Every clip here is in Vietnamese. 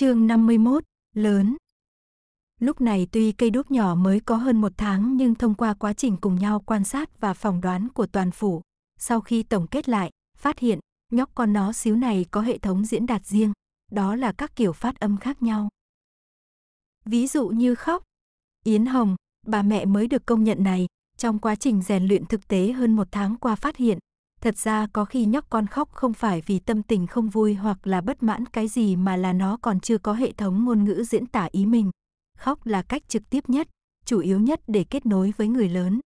Chương 51, lớn. Lúc này tuy cây đúc nhỏ mới có hơn một tháng nhưng thông qua quá trình cùng nhau quan sát và phỏng đoán của toàn phủ, sau khi tổng kết lại, phát hiện nhóc con nó xíu này có hệ thống diễn đạt riêng, đó là các kiểu phát âm khác nhau. Ví dụ như khóc, Yến Hồng, bà mẹ mới được công nhận này, trong quá trình rèn luyện thực tế hơn một tháng qua phát hiện, thật ra có khi nhóc con khóc không phải vì tâm tình không vui hoặc là bất mãn cái gì mà là nó còn chưa có hệ thống ngôn ngữ diễn tả ý mình. Khóc là cách trực tiếp nhất, chủ yếu nhất để kết nối với người lớn.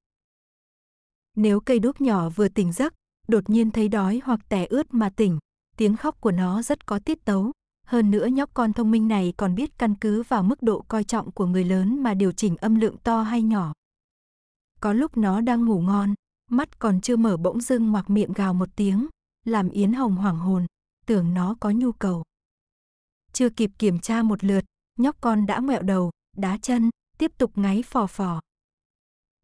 Nếu cây đúc nhỏ vừa tỉnh giấc, đột nhiên thấy đói hoặc tẻ ướt mà tỉnh, tiếng khóc của nó rất có tiết tấu. Hơn nữa nhóc con thông minh này còn biết căn cứ vào mức độ coi trọng của người lớn mà điều chỉnh âm lượng to hay nhỏ. Có lúc nó đang ngủ ngon, Mắt còn chưa mở bỗng dưng ngoạc miệng gào một tiếng, làm Yến Hồng hoảng hồn, tưởng nó có nhu cầu. Chưa kịp kiểm tra một lượt, nhóc con đã ngoẹo đầu, đá chân, tiếp tục ngáy phò phò.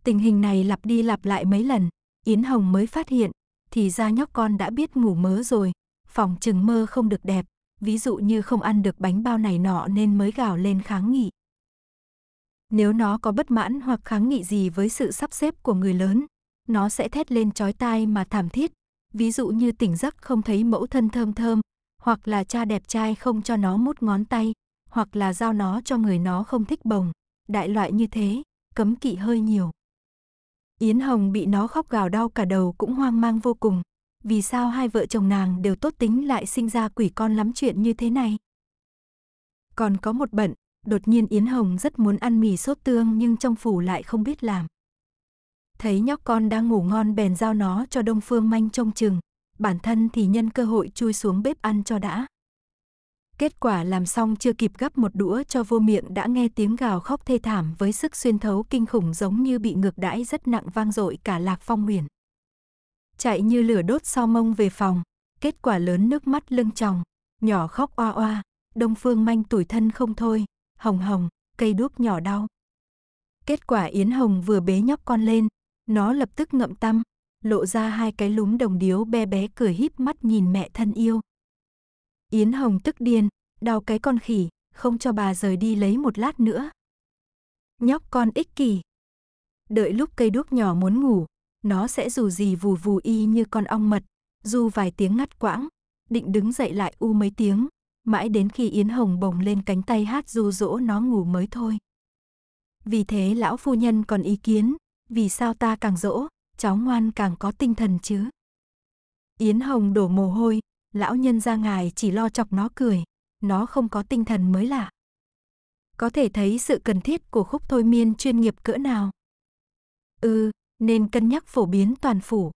Tình hình này lặp đi lặp lại mấy lần, Yến Hồng mới phát hiện, thì ra nhóc con đã biết ngủ mớ rồi, phòng chừng mơ không được đẹp, ví dụ như không ăn được bánh bao này nọ nên mới gào lên kháng nghị. Nếu nó có bất mãn hoặc kháng nghị gì với sự sắp xếp của người lớn, nó sẽ thét lên chói tai mà thảm thiết, ví dụ như tỉnh giấc không thấy mẫu thân thơm thơm, hoặc là cha đẹp trai không cho nó mút ngón tay, hoặc là giao nó cho người nó không thích bồng, đại loại như thế, cấm kỵ hơi nhiều. Yến Hồng bị nó khóc gào đau cả đầu cũng hoang mang vô cùng, vì sao hai vợ chồng nàng đều tốt tính lại sinh ra quỷ con lắm chuyện như thế này. Còn có một bận, đột nhiên Yến Hồng rất muốn ăn mì sốt tương nhưng trong phủ lại không biết làm thấy nhóc con đang ngủ ngon bèn giao nó cho Đông Phương Manh trông chừng, bản thân thì nhân cơ hội chui xuống bếp ăn cho đã. Kết quả làm xong chưa kịp gấp một đũa cho vô miệng đã nghe tiếng gào khóc thê thảm với sức xuyên thấu kinh khủng giống như bị ngược đãi rất nặng vang dội cả lạc phong huyền. Chạy như lửa đốt sau mông về phòng, kết quả lớn nước mắt lưng tròng, nhỏ khóc oa oa, đông phương manh tủi thân không thôi, hồng hồng, cây đuốc nhỏ đau. Kết quả Yến Hồng vừa bế nhóc con lên, nó lập tức ngậm tăm, lộ ra hai cái lúm đồng điếu bé bé cười híp mắt nhìn mẹ thân yêu. Yến Hồng tức điên, đau cái con khỉ, không cho bà rời đi lấy một lát nữa. Nhóc con ích kỷ. Đợi lúc cây đuốc nhỏ muốn ngủ, nó sẽ dù gì vù vù y như con ong mật, dù vài tiếng ngắt quãng, định đứng dậy lại u mấy tiếng, mãi đến khi Yến Hồng bồng lên cánh tay hát du dỗ nó ngủ mới thôi. Vì thế lão phu nhân còn ý kiến, vì sao ta càng dỗ, cháu ngoan càng có tinh thần chứ. Yến Hồng đổ mồ hôi, lão nhân ra ngài chỉ lo chọc nó cười, nó không có tinh thần mới lạ. Có thể thấy sự cần thiết của khúc thôi miên chuyên nghiệp cỡ nào. Ừ, nên cân nhắc phổ biến toàn phủ.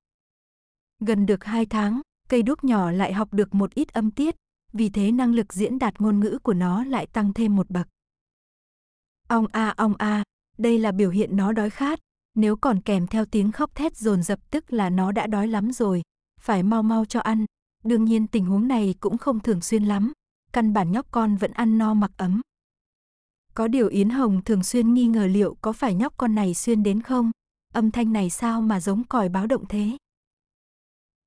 Gần được hai tháng, cây đúc nhỏ lại học được một ít âm tiết, vì thế năng lực diễn đạt ngôn ngữ của nó lại tăng thêm một bậc. Ong a à, ong a, đây là biểu hiện nó đói khát, nếu còn kèm theo tiếng khóc thét dồn dập tức là nó đã đói lắm rồi, phải mau mau cho ăn. Đương nhiên tình huống này cũng không thường xuyên lắm, căn bản nhóc con vẫn ăn no mặc ấm. Có điều Yến Hồng thường xuyên nghi ngờ liệu có phải nhóc con này xuyên đến không? Âm thanh này sao mà giống còi báo động thế?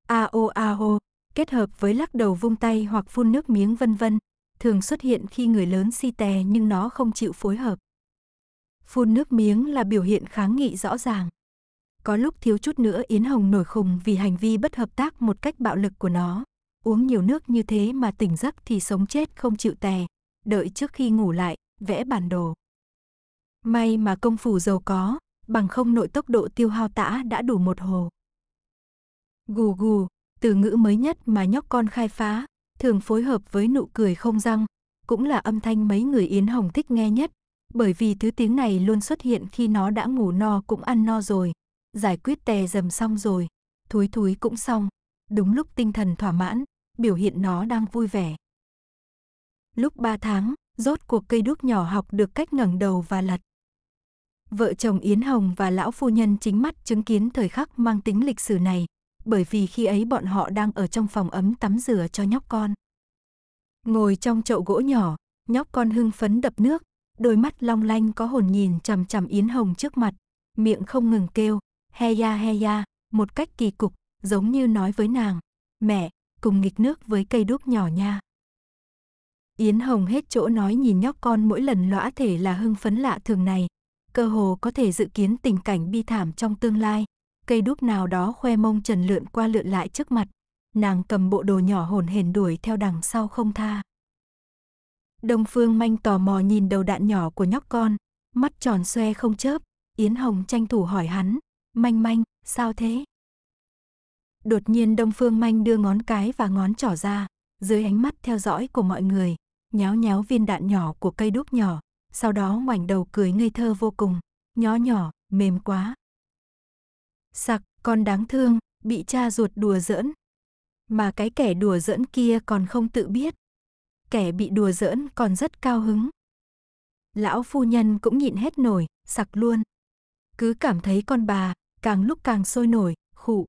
A o a o, kết hợp với lắc đầu vung tay hoặc phun nước miếng vân vân, thường xuất hiện khi người lớn si tè nhưng nó không chịu phối hợp. Phun nước miếng là biểu hiện kháng nghị rõ ràng. Có lúc thiếu chút nữa Yến Hồng nổi khùng vì hành vi bất hợp tác một cách bạo lực của nó. Uống nhiều nước như thế mà tỉnh giấc thì sống chết không chịu tè. Đợi trước khi ngủ lại, vẽ bản đồ. May mà công phủ giàu có, bằng không nội tốc độ tiêu hao tã đã đủ một hồ. Gù gù, từ ngữ mới nhất mà nhóc con khai phá, thường phối hợp với nụ cười không răng, cũng là âm thanh mấy người Yến Hồng thích nghe nhất, bởi vì thứ tiếng này luôn xuất hiện khi nó đã ngủ no cũng ăn no rồi, giải quyết tè dầm xong rồi, thúi thúi cũng xong. Đúng lúc tinh thần thỏa mãn, biểu hiện nó đang vui vẻ. Lúc 3 tháng, rốt cuộc cây đúc nhỏ học được cách ngẩng đầu và lật. Vợ chồng Yến Hồng và lão phu nhân chính mắt chứng kiến thời khắc mang tính lịch sử này, bởi vì khi ấy bọn họ đang ở trong phòng ấm tắm rửa cho nhóc con. Ngồi trong chậu gỗ nhỏ, nhóc con hưng phấn đập nước, đôi mắt long lanh có hồn nhìn chằm chằm Yến Hồng trước mặt, miệng không ngừng kêu, he ya he ya, một cách kỳ cục, giống như nói với nàng, mẹ, cùng nghịch nước với cây đúc nhỏ nha. Yến Hồng hết chỗ nói nhìn nhóc con mỗi lần lõa thể là hưng phấn lạ thường này, cơ hồ có thể dự kiến tình cảnh bi thảm trong tương lai, cây đúc nào đó khoe mông trần lượn qua lượn lại trước mặt, nàng cầm bộ đồ nhỏ hồn hển đuổi theo đằng sau không tha. Đông Phương Manh tò mò nhìn đầu đạn nhỏ của nhóc con, mắt tròn xoe không chớp, Yến Hồng tranh thủ hỏi hắn, "Manh Manh, sao thế?" Đột nhiên Đông Phương Manh đưa ngón cái và ngón trỏ ra, dưới ánh mắt theo dõi của mọi người, nháo nháo viên đạn nhỏ của cây đúc nhỏ, sau đó ngoảnh đầu cười ngây thơ vô cùng, nhỏ nhỏ, mềm quá. Sặc, con đáng thương, bị cha ruột đùa giỡn. Mà cái kẻ đùa giỡn kia còn không tự biết kẻ bị đùa giỡn còn rất cao hứng. Lão phu nhân cũng nhịn hết nổi, sặc luôn. Cứ cảm thấy con bà, càng lúc càng sôi nổi, khụ.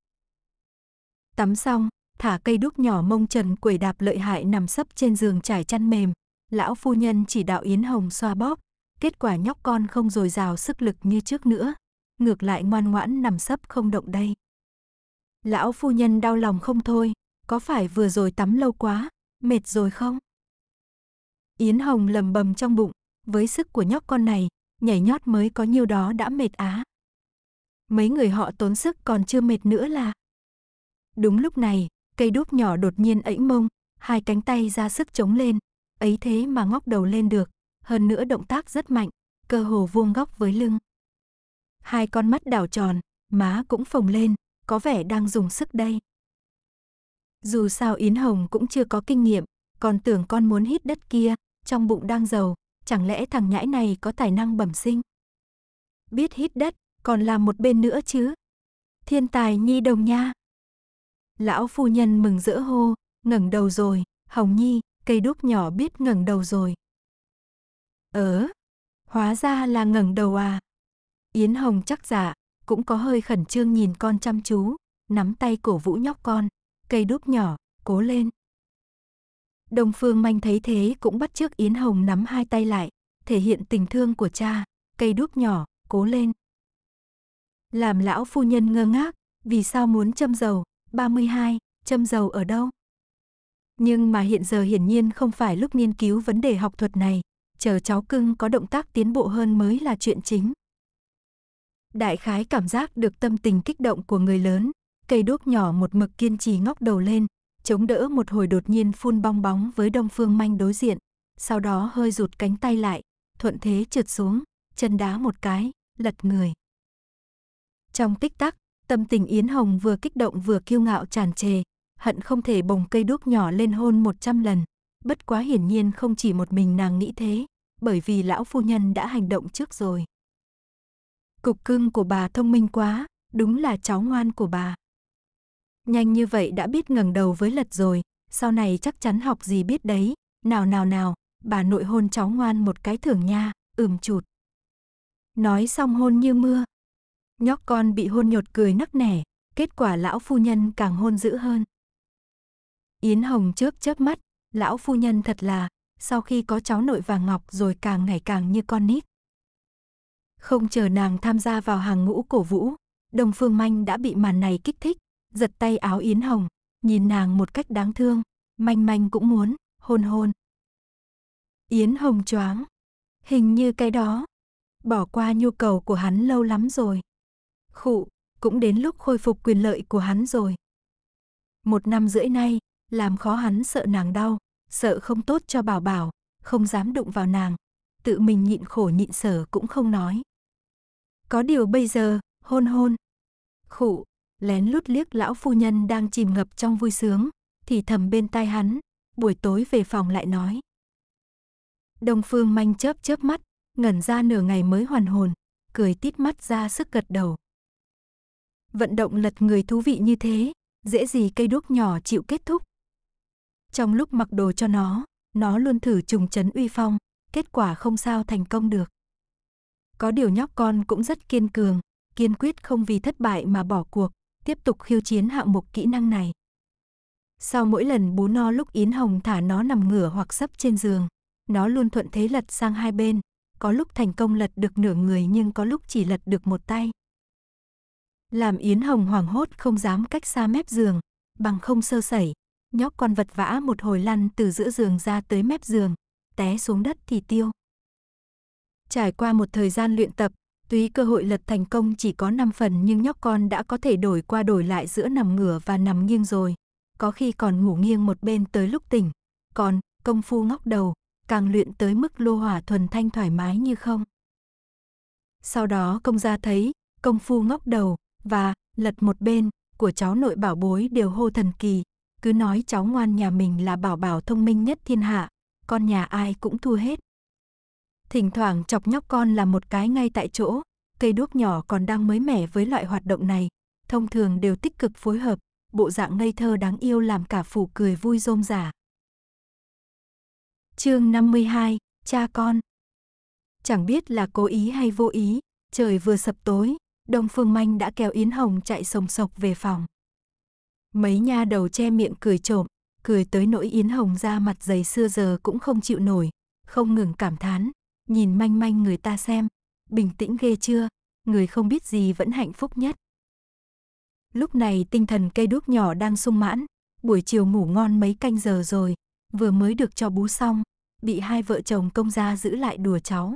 Tắm xong, thả cây đúc nhỏ mông trần quẩy đạp lợi hại nằm sấp trên giường trải chăn mềm. Lão phu nhân chỉ đạo Yến Hồng xoa bóp, kết quả nhóc con không dồi dào sức lực như trước nữa. Ngược lại ngoan ngoãn nằm sấp không động đây. Lão phu nhân đau lòng không thôi, có phải vừa rồi tắm lâu quá, mệt rồi không? Yến Hồng lầm bầm trong bụng, với sức của nhóc con này, nhảy nhót mới có nhiêu đó đã mệt á. Mấy người họ tốn sức còn chưa mệt nữa là. Đúng lúc này, cây đúp nhỏ đột nhiên ẩy mông, hai cánh tay ra sức chống lên, ấy thế mà ngóc đầu lên được, hơn nữa động tác rất mạnh, cơ hồ vuông góc với lưng. Hai con mắt đảo tròn, má cũng phồng lên, có vẻ đang dùng sức đây. Dù sao Yến Hồng cũng chưa có kinh nghiệm, còn tưởng con muốn hít đất kia, trong bụng đang giàu, chẳng lẽ thằng nhãi này có tài năng bẩm sinh? Biết hít đất, còn làm một bên nữa chứ. Thiên tài nhi đồng nha. Lão phu nhân mừng rỡ hô, ngẩng đầu rồi, Hồng Nhi, cây đúc nhỏ biết ngẩng đầu rồi. Ờ, hóa ra là ngẩng đầu à. Yến Hồng chắc dạ, cũng có hơi khẩn trương nhìn con chăm chú, nắm tay cổ vũ nhóc con, cây đúc nhỏ, cố lên. Đông Phương Manh thấy thế cũng bắt trước Yến Hồng nắm hai tay lại, thể hiện tình thương của cha, cây đúc nhỏ, cố lên. Làm lão phu nhân ngơ ngác, vì sao muốn châm dầu, 32, châm dầu ở đâu? Nhưng mà hiện giờ hiển nhiên không phải lúc nghiên cứu vấn đề học thuật này, chờ cháu cưng có động tác tiến bộ hơn mới là chuyện chính. Đại khái cảm giác được tâm tình kích động của người lớn, cây đuốc nhỏ một mực kiên trì ngóc đầu lên, chống đỡ một hồi đột nhiên phun bong bóng với Đông Phương Manh đối diện, sau đó hơi rụt cánh tay lại, thuận thế trượt xuống, chân đá một cái, lật người. Trong tích tắc, tâm tình Yến Hồng vừa kích động vừa kiêu ngạo tràn trề, hận không thể bồng cây đuốc nhỏ lên hôn một trăm lần. Bất quá hiển nhiên không chỉ một mình nàng nghĩ thế, bởi vì lão phu nhân đã hành động trước rồi. Cục cưng của bà thông minh quá, đúng là cháu ngoan của bà. Nhanh như vậy đã biết ngẩng đầu với lật rồi, sau này chắc chắn học gì biết đấy. Nào nào nào, bà nội hôn cháu ngoan một cái thưởng nha, ừm chụt. Nói xong hôn như mưa. Nhóc con bị hôn nhột cười nấc nẻ, kết quả lão phu nhân càng hôn dữ hơn. Yến Hồng chớp chớp mắt, lão phu nhân thật là, sau khi có cháu nội và Ngọc rồi càng ngày càng như con nít. Không chờ nàng tham gia vào hàng ngũ cổ vũ, Đồng Phương Manh đã bị màn này kích thích, giật tay áo Yến Hồng, nhìn nàng một cách đáng thương, manh manh cũng muốn, hôn hôn. Yến Hồng choáng, hình như cái đó, bỏ qua nhu cầu của hắn lâu lắm rồi. Khụ, cũng đến lúc khôi phục quyền lợi của hắn rồi. Một năm rưỡi nay, làm khó hắn sợ nàng đau, sợ không tốt cho bảo bảo, không dám đụng vào nàng, tự mình nhịn khổ nhịn sở cũng không nói. Có điều bây giờ, hôn hôn. Khụ, lén lút liếc lão phu nhân đang chìm ngập trong vui sướng, thì thầm bên tai hắn, buổi tối về phòng lại nói. Đông Phương manh chớp chớp mắt, ngẩn ra nửa ngày mới hoàn hồn, cười tít mắt ra sức gật đầu. Vận động lật người thú vị như thế, dễ gì cây đuốc nhỏ chịu kết thúc. Trong lúc mặc đồ cho nó, nó luôn thử trùng chấn uy phong, kết quả không sao thành công được. Có điều nhóc con cũng rất kiên cường, kiên quyết không vì thất bại mà bỏ cuộc, tiếp tục khiêu chiến hạng mục kỹ năng này. Sau mỗi lần bú no lúc Yến Hồng thả nó nằm ngửa hoặc sấp trên giường, nó luôn thuận thế lật sang hai bên, có lúc thành công lật được nửa người nhưng có lúc chỉ lật được một tay. Làm Yến Hồng hoảng hốt không dám cách xa mép giường, bằng không sơ sẩy, nhóc con vật vã một hồi lăn từ giữa giường ra tới mép giường, té xuống đất thì tiêu. Trải qua một thời gian luyện tập, Tuy cơ hội lật thành công chỉ có 5 phần nhưng nhóc con đã có thể đổi qua đổi lại giữa nằm ngửa và nằm nghiêng rồi. Có khi còn ngủ nghiêng một bên tới lúc tỉnh. Còn, công phu ngóc đầu, càng luyện tới mức lô hỏa thuần thanh thoải mái như không. Sau đó công gia thấy, công phu ngóc đầu, và, lật một bên, của cháu nội bảo bối đều hô thần kỳ. Cứ nói cháu ngoan nhà mình là bảo bảo thông minh nhất thiên hạ, con nhà ai cũng thua hết thỉnh thoảng chọc nhóc con là một cái ngay tại chỗ, cây đuốc nhỏ còn đang mới mẻ với loại hoạt động này, thông thường đều tích cực phối hợp, bộ dạng ngây thơ đáng yêu làm cả phủ cười vui rôm rả. Chương 52, cha con. Chẳng biết là cố ý hay vô ý, trời vừa sập tối, Đông Phương Manh đã kéo Yến Hồng chạy sồng sộc về phòng. Mấy nha đầu che miệng cười trộm, cười tới nỗi Yến Hồng ra mặt dày xưa giờ cũng không chịu nổi, không ngừng cảm thán, nhìn manh manh người ta xem, bình tĩnh ghê chưa, người không biết gì vẫn hạnh phúc nhất. Lúc này tinh thần cây đuốc nhỏ đang sung mãn, buổi chiều ngủ ngon mấy canh giờ rồi, vừa mới được cho bú xong, bị hai vợ chồng công gia giữ lại đùa cháu.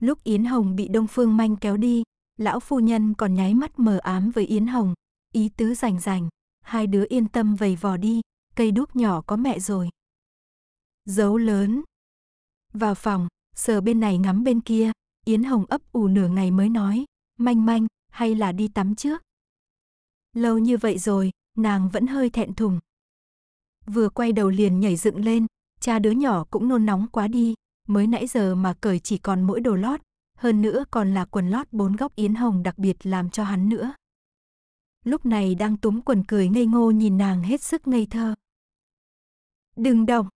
Lúc Yến Hồng bị Đông Phương Manh kéo đi, lão phu nhân còn nháy mắt mờ ám với Yến Hồng, ý tứ rành rành, hai đứa yên tâm vầy vò đi, cây đuốc nhỏ có mẹ rồi. Dấu lớn. Vào phòng, sờ bên này ngắm bên kia, Yến Hồng ấp ủ nửa ngày mới nói, manh manh, hay là đi tắm trước. Lâu như vậy rồi, nàng vẫn hơi thẹn thùng. Vừa quay đầu liền nhảy dựng lên, cha đứa nhỏ cũng nôn nóng quá đi, mới nãy giờ mà cởi chỉ còn mỗi đồ lót, hơn nữa còn là quần lót bốn góc Yến Hồng đặc biệt làm cho hắn nữa. Lúc này đang túm quần cười ngây ngô nhìn nàng hết sức ngây thơ. Đừng động,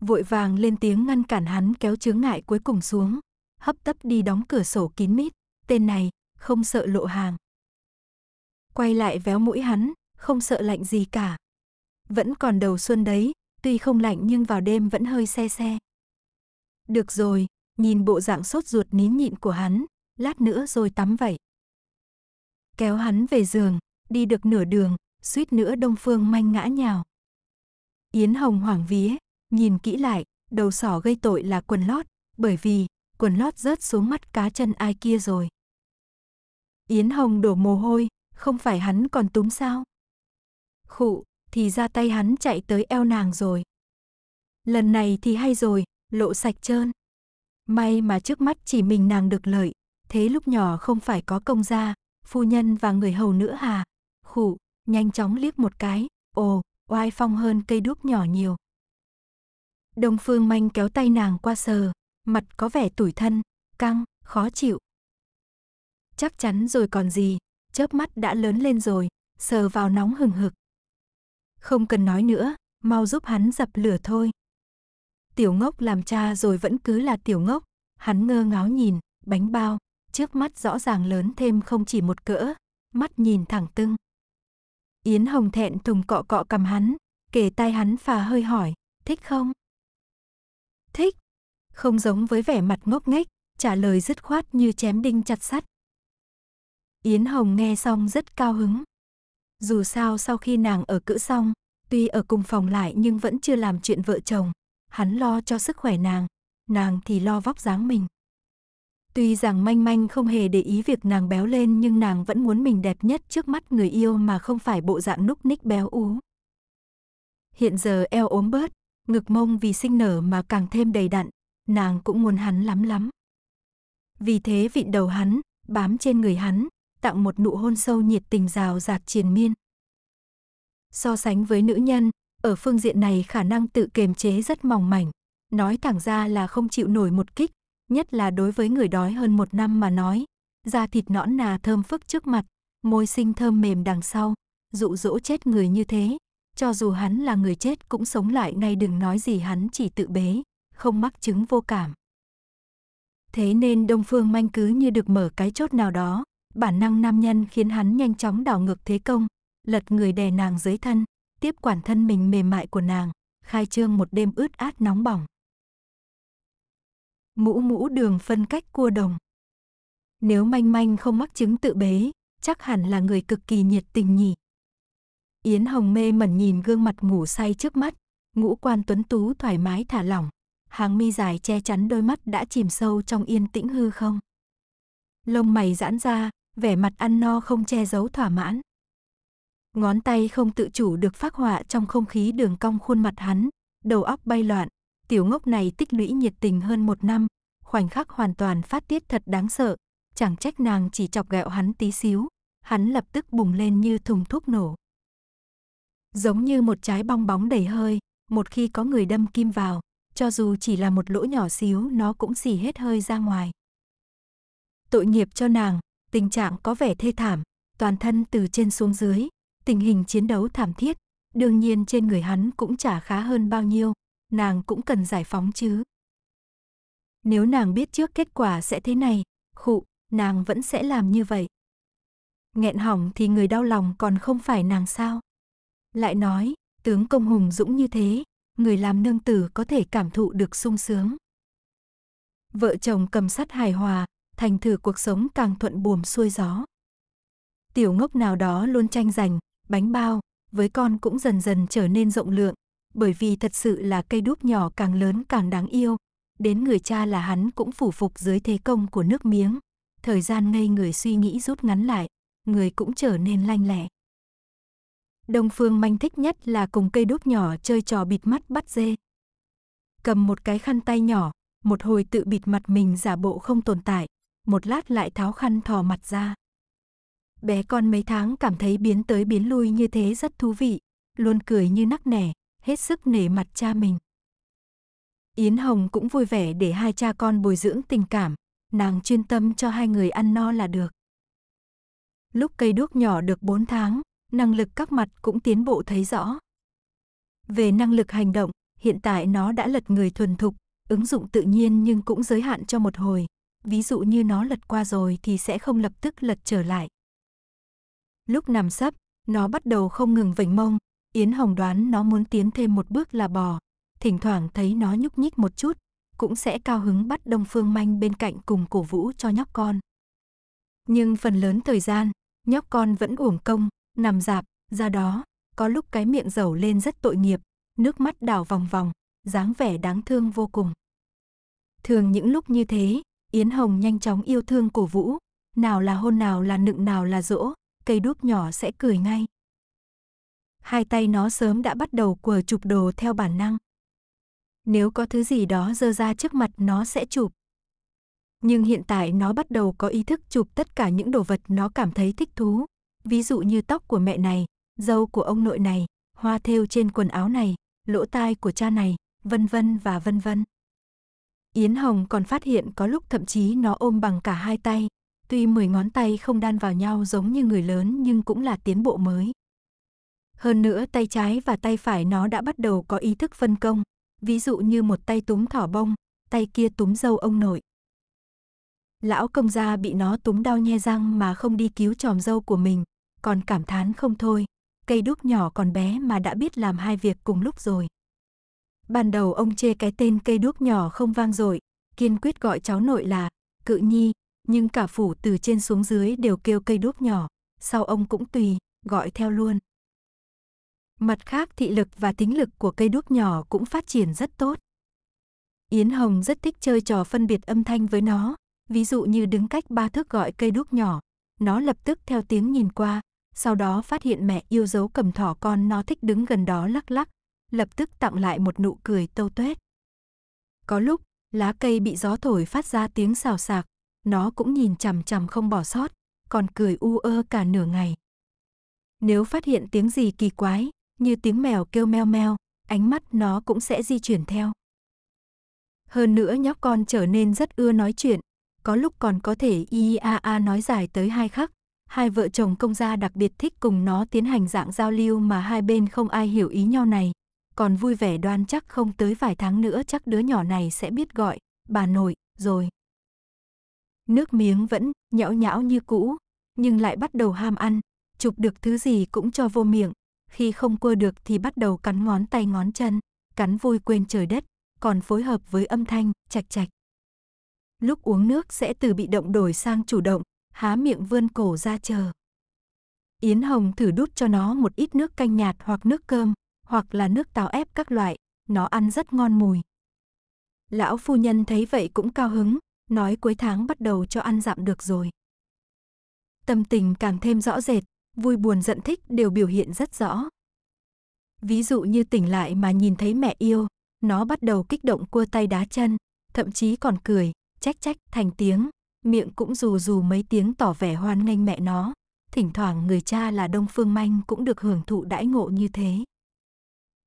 vội vàng lên tiếng ngăn cản hắn kéo chướng ngại cuối cùng xuống, hấp tấp đi đóng cửa sổ kín mít, tên này, không sợ lộ hàng. Quay lại véo mũi hắn, không sợ lạnh gì cả. Vẫn còn đầu xuân đấy, tuy không lạnh nhưng vào đêm vẫn hơi xe xe Được rồi, nhìn bộ dạng sốt ruột nín nhịn của hắn, lát nữa rồi tắm vậy. Kéo hắn về giường, đi được nửa đường, suýt nữa Đông Phương manh ngã nhào. Yến Hồng hoảng vía, Nhìn kỹ lại, đầu sỏ gây tội là quần lót, bởi vì quần lót rớt xuống mắt cá chân ai kia rồi. Yến Hồng đổ mồ hôi, không phải hắn còn túm sao? Khụ, thì ra tay hắn chạy tới eo nàng rồi. Lần này thì hay rồi, lộ sạch trơn. May mà trước mắt chỉ mình nàng được lợi, thế lúc nhỏ không phải có công gia, phu nhân và người hầu nữa hà. Khụ, nhanh chóng liếc một cái, ồ, oai phong hơn cây đuốc nhỏ nhiều. Đông Phương Manh kéo tay nàng qua sờ, mặt có vẻ tủi thân, căng, khó chịu. Chắc chắn rồi còn gì, chớp mắt đã lớn lên rồi, sờ vào nóng hừng hực. Không cần nói nữa, mau giúp hắn dập lửa thôi. Tiểu ngốc làm cha rồi vẫn cứ là tiểu ngốc, hắn ngơ ngáo nhìn, bánh bao, trước mắt rõ ràng lớn thêm không chỉ một cỡ, mắt nhìn thẳng tưng. Yến Hồng thẹn thùng cọ cọ cầm hắn, kề tay hắn phà hơi hỏi, thích không? thích. Không giống với vẻ mặt ngốc nghếch, trả lời dứt khoát như chém đinh chặt sắt. Yến Hồng nghe xong rất cao hứng. Dù sao sau khi nàng ở cữ xong, tuy ở cùng phòng lại nhưng vẫn chưa làm chuyện vợ chồng. Hắn lo cho sức khỏe nàng, nàng thì lo vóc dáng mình. Tuy rằng manh manh không hề để ý việc nàng béo lên nhưng nàng vẫn muốn mình đẹp nhất trước mắt người yêu mà không phải bộ dạng núc ních béo ú. Hiện giờ eo ốm bớt, ngực mông vì sinh nở mà càng thêm đầy đặn, nàng cũng muốn hắn lắm lắm. Vì thế vịn đầu hắn, bám trên người hắn, tặng một nụ hôn sâu nhiệt tình rào rạt triền miên. So sánh với nữ nhân, ở phương diện này khả năng tự kiềm chế rất mỏng mảnh, nói thẳng ra là không chịu nổi một kích, nhất là đối với người đói hơn một năm mà nói, da thịt nõn nà thơm phức trước mặt, môi sinh thơm mềm đằng sau, dụ dỗ chết người như thế, cho dù hắn là người chết cũng sống lại ngay đừng nói gì hắn chỉ tự bế, không mắc chứng vô cảm. Thế nên Đông Phương Manh cứ như được mở cái chốt nào đó, bản năng nam nhân khiến hắn nhanh chóng đảo ngược thế công, lật người đè nàng dưới thân, tiếp quản thân mình mềm mại của nàng, khai trương một đêm ướt át nóng bỏng. Mũ mũ đường phân cách cua đồng. Nếu manh manh không mắc chứng tự bế, chắc hẳn là người cực kỳ nhiệt tình nhỉ. Yến Hồng mê mẩn nhìn gương mặt ngủ say trước mắt, ngũ quan tuấn tú thoải mái thả lỏng, hàng mi dài che chắn đôi mắt đã chìm sâu trong yên tĩnh hư không. Lông mày giãn ra, vẻ mặt ăn no không che giấu thỏa mãn. Ngón tay không tự chủ được phát họa trong không khí đường cong khuôn mặt hắn, đầu óc bay loạn, tiểu ngốc này tích lũy nhiệt tình hơn một năm, khoảnh khắc hoàn toàn phát tiết thật đáng sợ, chẳng trách nàng chỉ chọc ghẹo hắn tí xíu, hắn lập tức bùng lên như thùng thuốc nổ. Giống như một trái bong bóng đầy hơi, một khi có người đâm kim vào, cho dù chỉ là một lỗ nhỏ xíu nó cũng xì hết hơi ra ngoài. Tội nghiệp cho nàng, tình trạng có vẻ thê thảm, toàn thân từ trên xuống dưới, tình hình chiến đấu thảm thiết, đương nhiên trên người hắn cũng chả khá hơn bao nhiêu, nàng cũng cần giải phóng chứ. Nếu nàng biết trước kết quả sẽ thế này, khụ, nàng vẫn sẽ làm như vậy. Nghẹn hỏng thì người đau lòng còn không phải nàng sao? Lại nói, tướng công hùng dũng như thế, người làm nương tử có thể cảm thụ được sung sướng. Vợ chồng cầm sắt hài hòa, thành thử cuộc sống càng thuận buồm xuôi gió. Tiểu ngốc nào đó luôn tranh giành, bánh bao, với con cũng dần dần trở nên rộng lượng, bởi vì thật sự là cây đúp nhỏ càng lớn càng đáng yêu. Đến người cha là hắn cũng phủ phục dưới thế công của nước miếng. Thời gian ngây người suy nghĩ rút ngắn lại, người cũng trở nên lanh lẹ. Đông Phương Manh thích nhất là cùng cây đúc nhỏ chơi trò bịt mắt bắt dê. Cầm một cái khăn tay nhỏ, một hồi tự bịt mặt mình giả bộ không tồn tại, một lát lại tháo khăn thò mặt ra. Bé con mấy tháng cảm thấy biến tới biến lui như thế rất thú vị, luôn cười như nắc nẻ, hết sức nể mặt cha mình. Yến Hồng cũng vui vẻ để hai cha con bồi dưỡng tình cảm, nàng chuyên tâm cho hai người ăn no là được. Lúc cây đuốc nhỏ được 4 tháng, năng lực các mặt cũng tiến bộ thấy rõ. Về năng lực hành động, hiện tại nó đã lật người thuần thục, ứng dụng tự nhiên nhưng cũng giới hạn cho một hồi. Ví dụ như nó lật qua rồi thì sẽ không lập tức lật trở lại. Lúc nằm sấp, nó bắt đầu không ngừng vểnh mông, Yến Hồng đoán nó muốn tiến thêm một bước là bò, thỉnh thoảng thấy nó nhúc nhích một chút, cũng sẽ cao hứng bắt Đông Phương Manh bên cạnh cùng cổ vũ cho nhóc con. Nhưng phần lớn thời gian, nhóc con vẫn uổng công, nằm dạp, ra đó, có lúc cái miệng dầu lên rất tội nghiệp, nước mắt đào vòng vòng, dáng vẻ đáng thương vô cùng. Thường những lúc như thế, Yến Hồng nhanh chóng yêu thương cổ vũ, nào là hôn nào là nựng nào là dỗ, cây đúc nhỏ sẽ cười ngay. Hai tay nó sớm đã bắt đầu quờ chụp đồ theo bản năng. Nếu có thứ gì đó dơ ra trước mặt nó sẽ chụp. Nhưng hiện tại nó bắt đầu có ý thức chụp tất cả những đồ vật nó cảm thấy thích thú, Ví dụ như tóc của mẹ này, dâu của ông nội này, hoa thêu trên quần áo này, lỗ tai của cha này, vân vân và vân vân. Yến Hồng còn phát hiện có lúc thậm chí nó ôm bằng cả hai tay, tuy mười ngón tay không đan vào nhau giống như người lớn nhưng cũng là tiến bộ mới. Hơn nữa tay trái và tay phải nó đã bắt đầu có ý thức phân công, ví dụ như một tay túm thỏ bông, tay kia túm dâu ông nội. Lão công gia bị nó túm đau nhe răng mà không đi cứu tròm dâu của mình, còn cảm thán không thôi, cây đúc nhỏ còn bé mà đã biết làm hai việc cùng lúc rồi. Ban đầu ông chê cái tên cây đúc nhỏ không vang dội, kiên quyết gọi cháu nội là cự nhi, nhưng cả phủ từ trên xuống dưới đều kêu cây đúc nhỏ, sau ông cũng tùy, gọi theo luôn. Mặt khác thị lực và tính lực của cây đuốc nhỏ cũng phát triển rất tốt. Yến Hồng rất thích chơi trò phân biệt âm thanh với nó, ví dụ như đứng cách ba thước gọi cây đuốc nhỏ, nó lập tức theo tiếng nhìn qua, sau đó phát hiện mẹ yêu dấu cầm thỏ con nó thích đứng gần đó lắc lắc, lập tức tặng lại một nụ cười tâu tuét. Có lúc, lá cây bị gió thổi phát ra tiếng xào xạc, nó cũng nhìn chằm chằm không bỏ sót, còn cười u ơ cả nửa ngày. Nếu phát hiện tiếng gì kỳ quái, như tiếng mèo kêu meo meo, ánh mắt nó cũng sẽ di chuyển theo. Hơn nữa nhóc con trở nên rất ưa nói chuyện, có lúc còn có thể i a a nói dài tới hai khắc, hai vợ chồng công gia đặc biệt thích cùng nó tiến hành dạng giao lưu mà hai bên không ai hiểu ý nhau này. Còn vui vẻ đoan chắc không tới vài tháng nữa chắc đứa nhỏ này sẽ biết gọi, bà nội, rồi. Nước miếng vẫn nhão nhão như cũ, nhưng lại bắt đầu ham ăn, chụp được thứ gì cũng cho vô miệng, khi không cua được thì bắt đầu cắn ngón tay ngón chân, cắn vui quên trời đất, còn phối hợp với âm thanh chạch chạch. Lúc uống nước sẽ từ bị động đổi sang chủ động, há miệng vươn cổ ra chờ. Yến Hồng thử đút cho nó một ít nước canh nhạt hoặc nước cơm, hoặc là nước táo ép các loại, nó ăn rất ngon mùi. Lão phu nhân thấy vậy cũng cao hứng, nói cuối tháng bắt đầu cho ăn dặm được rồi. Tâm tình càng thêm rõ rệt, vui buồn giận thích đều biểu hiện rất rõ. Ví dụ như tỉnh lại mà nhìn thấy mẹ yêu, nó bắt đầu kích động cua tay đá chân, thậm chí còn cười, trách trách thành tiếng miệng cũng dù dù mấy tiếng tỏ vẻ hoan nghênh mẹ nó. Thỉnh thoảng người cha là Đông Phương Manh cũng được hưởng thụ đãi ngộ như thế.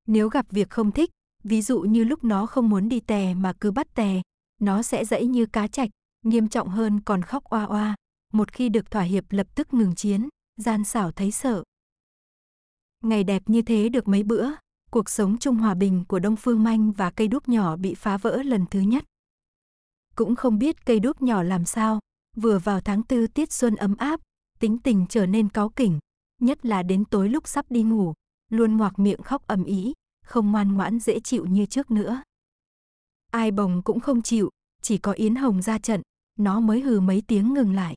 Nếu gặp việc không thích, ví dụ như lúc nó không muốn đi tè mà cứ bắt tè, nó sẽ dẫy như cá chạch, nghiêm trọng hơn còn khóc oa oa. Một khi được thỏa hiệp lập tức ngừng chiến, gian xảo thấy sợ. Ngày đẹp như thế được mấy bữa, cuộc sống chung hòa bình của Đông Phương Manh và cây đúc nhỏ bị phá vỡ lần thứ nhất cũng không biết cây đúc nhỏ làm sao, vừa vào tháng tư tiết xuân ấm áp, tính tình trở nên cáu kỉnh, nhất là đến tối lúc sắp đi ngủ, luôn ngoạc miệng khóc ầm ĩ, không ngoan ngoãn dễ chịu như trước nữa. Ai bồng cũng không chịu, chỉ có Yến Hồng ra trận, nó mới hừ mấy tiếng ngừng lại.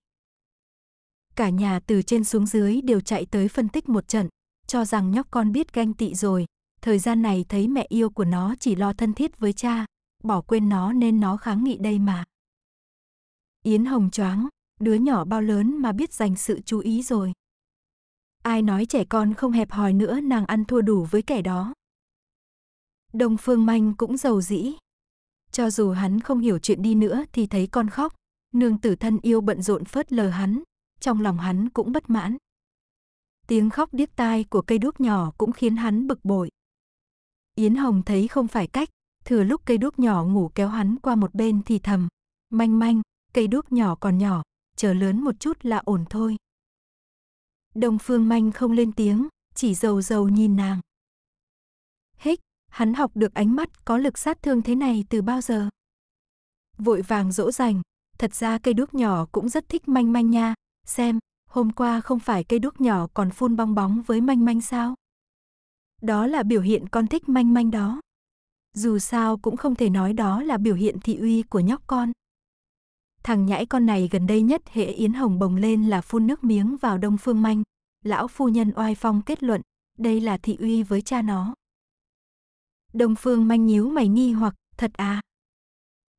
Cả nhà từ trên xuống dưới đều chạy tới phân tích một trận, cho rằng nhóc con biết ganh tị rồi, thời gian này thấy mẹ yêu của nó chỉ lo thân thiết với cha, bỏ quên nó nên nó kháng nghị đây mà. Yến Hồng choáng, đứa nhỏ bao lớn mà biết dành sự chú ý rồi. Ai nói trẻ con không hẹp hòi nữa nàng ăn thua đủ với kẻ đó. Đông Phương Manh cũng giàu dĩ. Cho dù hắn không hiểu chuyện đi nữa thì thấy con khóc, nương tử thân yêu bận rộn phớt lờ hắn, trong lòng hắn cũng bất mãn. Tiếng khóc điếc tai của cây đuốc nhỏ cũng khiến hắn bực bội. Yến Hồng thấy không phải cách, thừa lúc cây đuốc nhỏ ngủ kéo hắn qua một bên thì thầm, manh manh, cây đuốc nhỏ còn nhỏ, chờ lớn một chút là ổn thôi. đông phương manh không lên tiếng, chỉ dầu dầu nhìn nàng. Hích, hắn học được ánh mắt có lực sát thương thế này từ bao giờ? Vội vàng dỗ dành, thật ra cây đuốc nhỏ cũng rất thích manh manh nha, xem, hôm qua không phải cây đuốc nhỏ còn phun bong bóng với manh manh sao? Đó là biểu hiện con thích manh manh đó. Dù sao cũng không thể nói đó là biểu hiện thị uy của nhóc con. Thằng nhãi con này gần đây nhất hệ Yến Hồng bồng lên là phun nước miếng vào Đông Phương Manh. Lão phu nhân oai phong kết luận, đây là thị uy với cha nó. Đông Phương Manh nhíu mày nghi hoặc, thật à?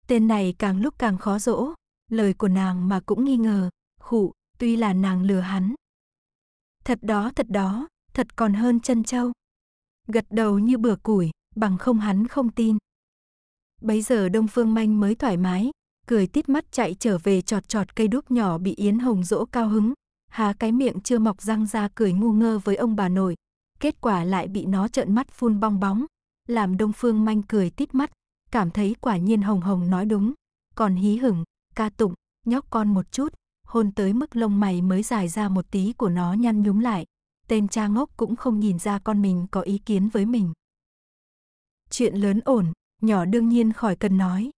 Tên này càng lúc càng khó dỗ, lời của nàng mà cũng nghi ngờ, khụ, tuy là nàng lừa hắn. Thật đó thật đó, thật còn hơn chân châu. Gật đầu như bừa củi, bằng không hắn không tin. Bấy giờ Đông Phương Manh mới thoải mái, cười tít mắt chạy trở về trọt trọt cây đúc nhỏ bị Yến Hồng dỗ cao hứng, há cái miệng chưa mọc răng ra cười ngu ngơ với ông bà nội, kết quả lại bị nó trợn mắt phun bong bóng, làm Đông Phương Manh cười tít mắt, cảm thấy quả nhiên Hồng Hồng nói đúng, còn hí hửng, ca tụng, nhóc con một chút, hôn tới mức lông mày mới dài ra một tí của nó nhăn nhúm lại, tên cha ngốc cũng không nhìn ra con mình có ý kiến với mình. Chuyện lớn ổn, nhỏ đương nhiên khỏi cần nói.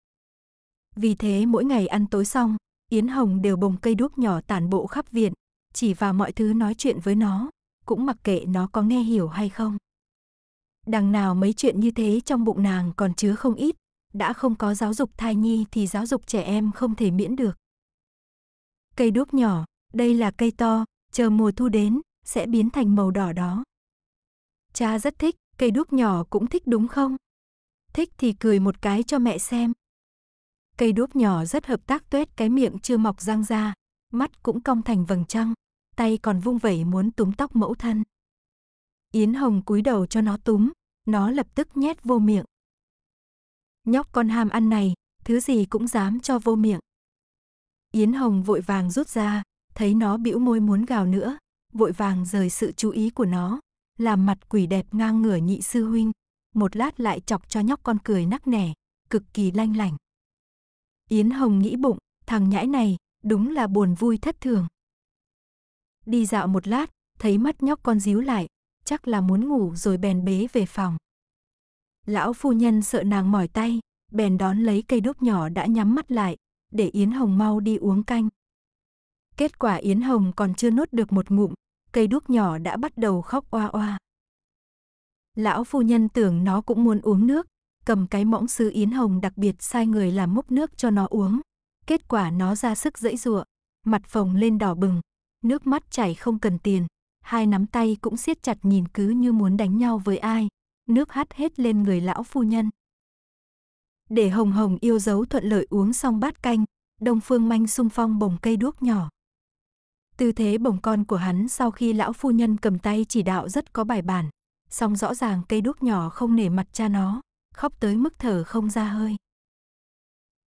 Vì thế mỗi ngày ăn tối xong, Yến Hồng đều bồng cây đuốc nhỏ tản bộ khắp viện, chỉ vào mọi thứ nói chuyện với nó, cũng mặc kệ nó có nghe hiểu hay không. Đằng nào mấy chuyện như thế trong bụng nàng còn chứa không ít, đã không có giáo dục thai nhi thì giáo dục trẻ em không thể miễn được. Cây đuốc nhỏ, đây là cây to, chờ mùa thu đến, sẽ biến thành màu đỏ đó. Cha rất thích, cây đuốc nhỏ cũng thích đúng không? thích thì cười một cái cho mẹ xem. Cây đốp nhỏ rất hợp tác tuét cái miệng chưa mọc răng ra, mắt cũng cong thành vầng trăng, tay còn vung vẩy muốn túm tóc mẫu thân. Yến Hồng cúi đầu cho nó túm, nó lập tức nhét vô miệng. Nhóc con ham ăn này, thứ gì cũng dám cho vô miệng. Yến Hồng vội vàng rút ra, thấy nó bĩu môi muốn gào nữa, vội vàng rời sự chú ý của nó, làm mặt quỷ đẹp ngang ngửa nhị sư huynh một lát lại chọc cho nhóc con cười nắc nẻ, cực kỳ lanh lảnh. Yến Hồng nghĩ bụng, thằng nhãi này, đúng là buồn vui thất thường. Đi dạo một lát, thấy mắt nhóc con díu lại, chắc là muốn ngủ rồi bèn bế về phòng. Lão phu nhân sợ nàng mỏi tay, bèn đón lấy cây đúc nhỏ đã nhắm mắt lại, để Yến Hồng mau đi uống canh. Kết quả Yến Hồng còn chưa nốt được một ngụm, cây đúc nhỏ đã bắt đầu khóc oa oa lão phu nhân tưởng nó cũng muốn uống nước, cầm cái mõng sứ yến hồng đặc biệt sai người làm múc nước cho nó uống. Kết quả nó ra sức dẫy giụa, mặt phồng lên đỏ bừng, nước mắt chảy không cần tiền, hai nắm tay cũng siết chặt nhìn cứ như muốn đánh nhau với ai, nước hắt hết lên người lão phu nhân. Để Hồng Hồng yêu dấu thuận lợi uống xong bát canh, Đông Phương Manh sung phong bồng cây đuốc nhỏ. Tư thế bồng con của hắn sau khi lão phu nhân cầm tay chỉ đạo rất có bài bản, song rõ ràng cây đúc nhỏ không nể mặt cha nó, khóc tới mức thở không ra hơi.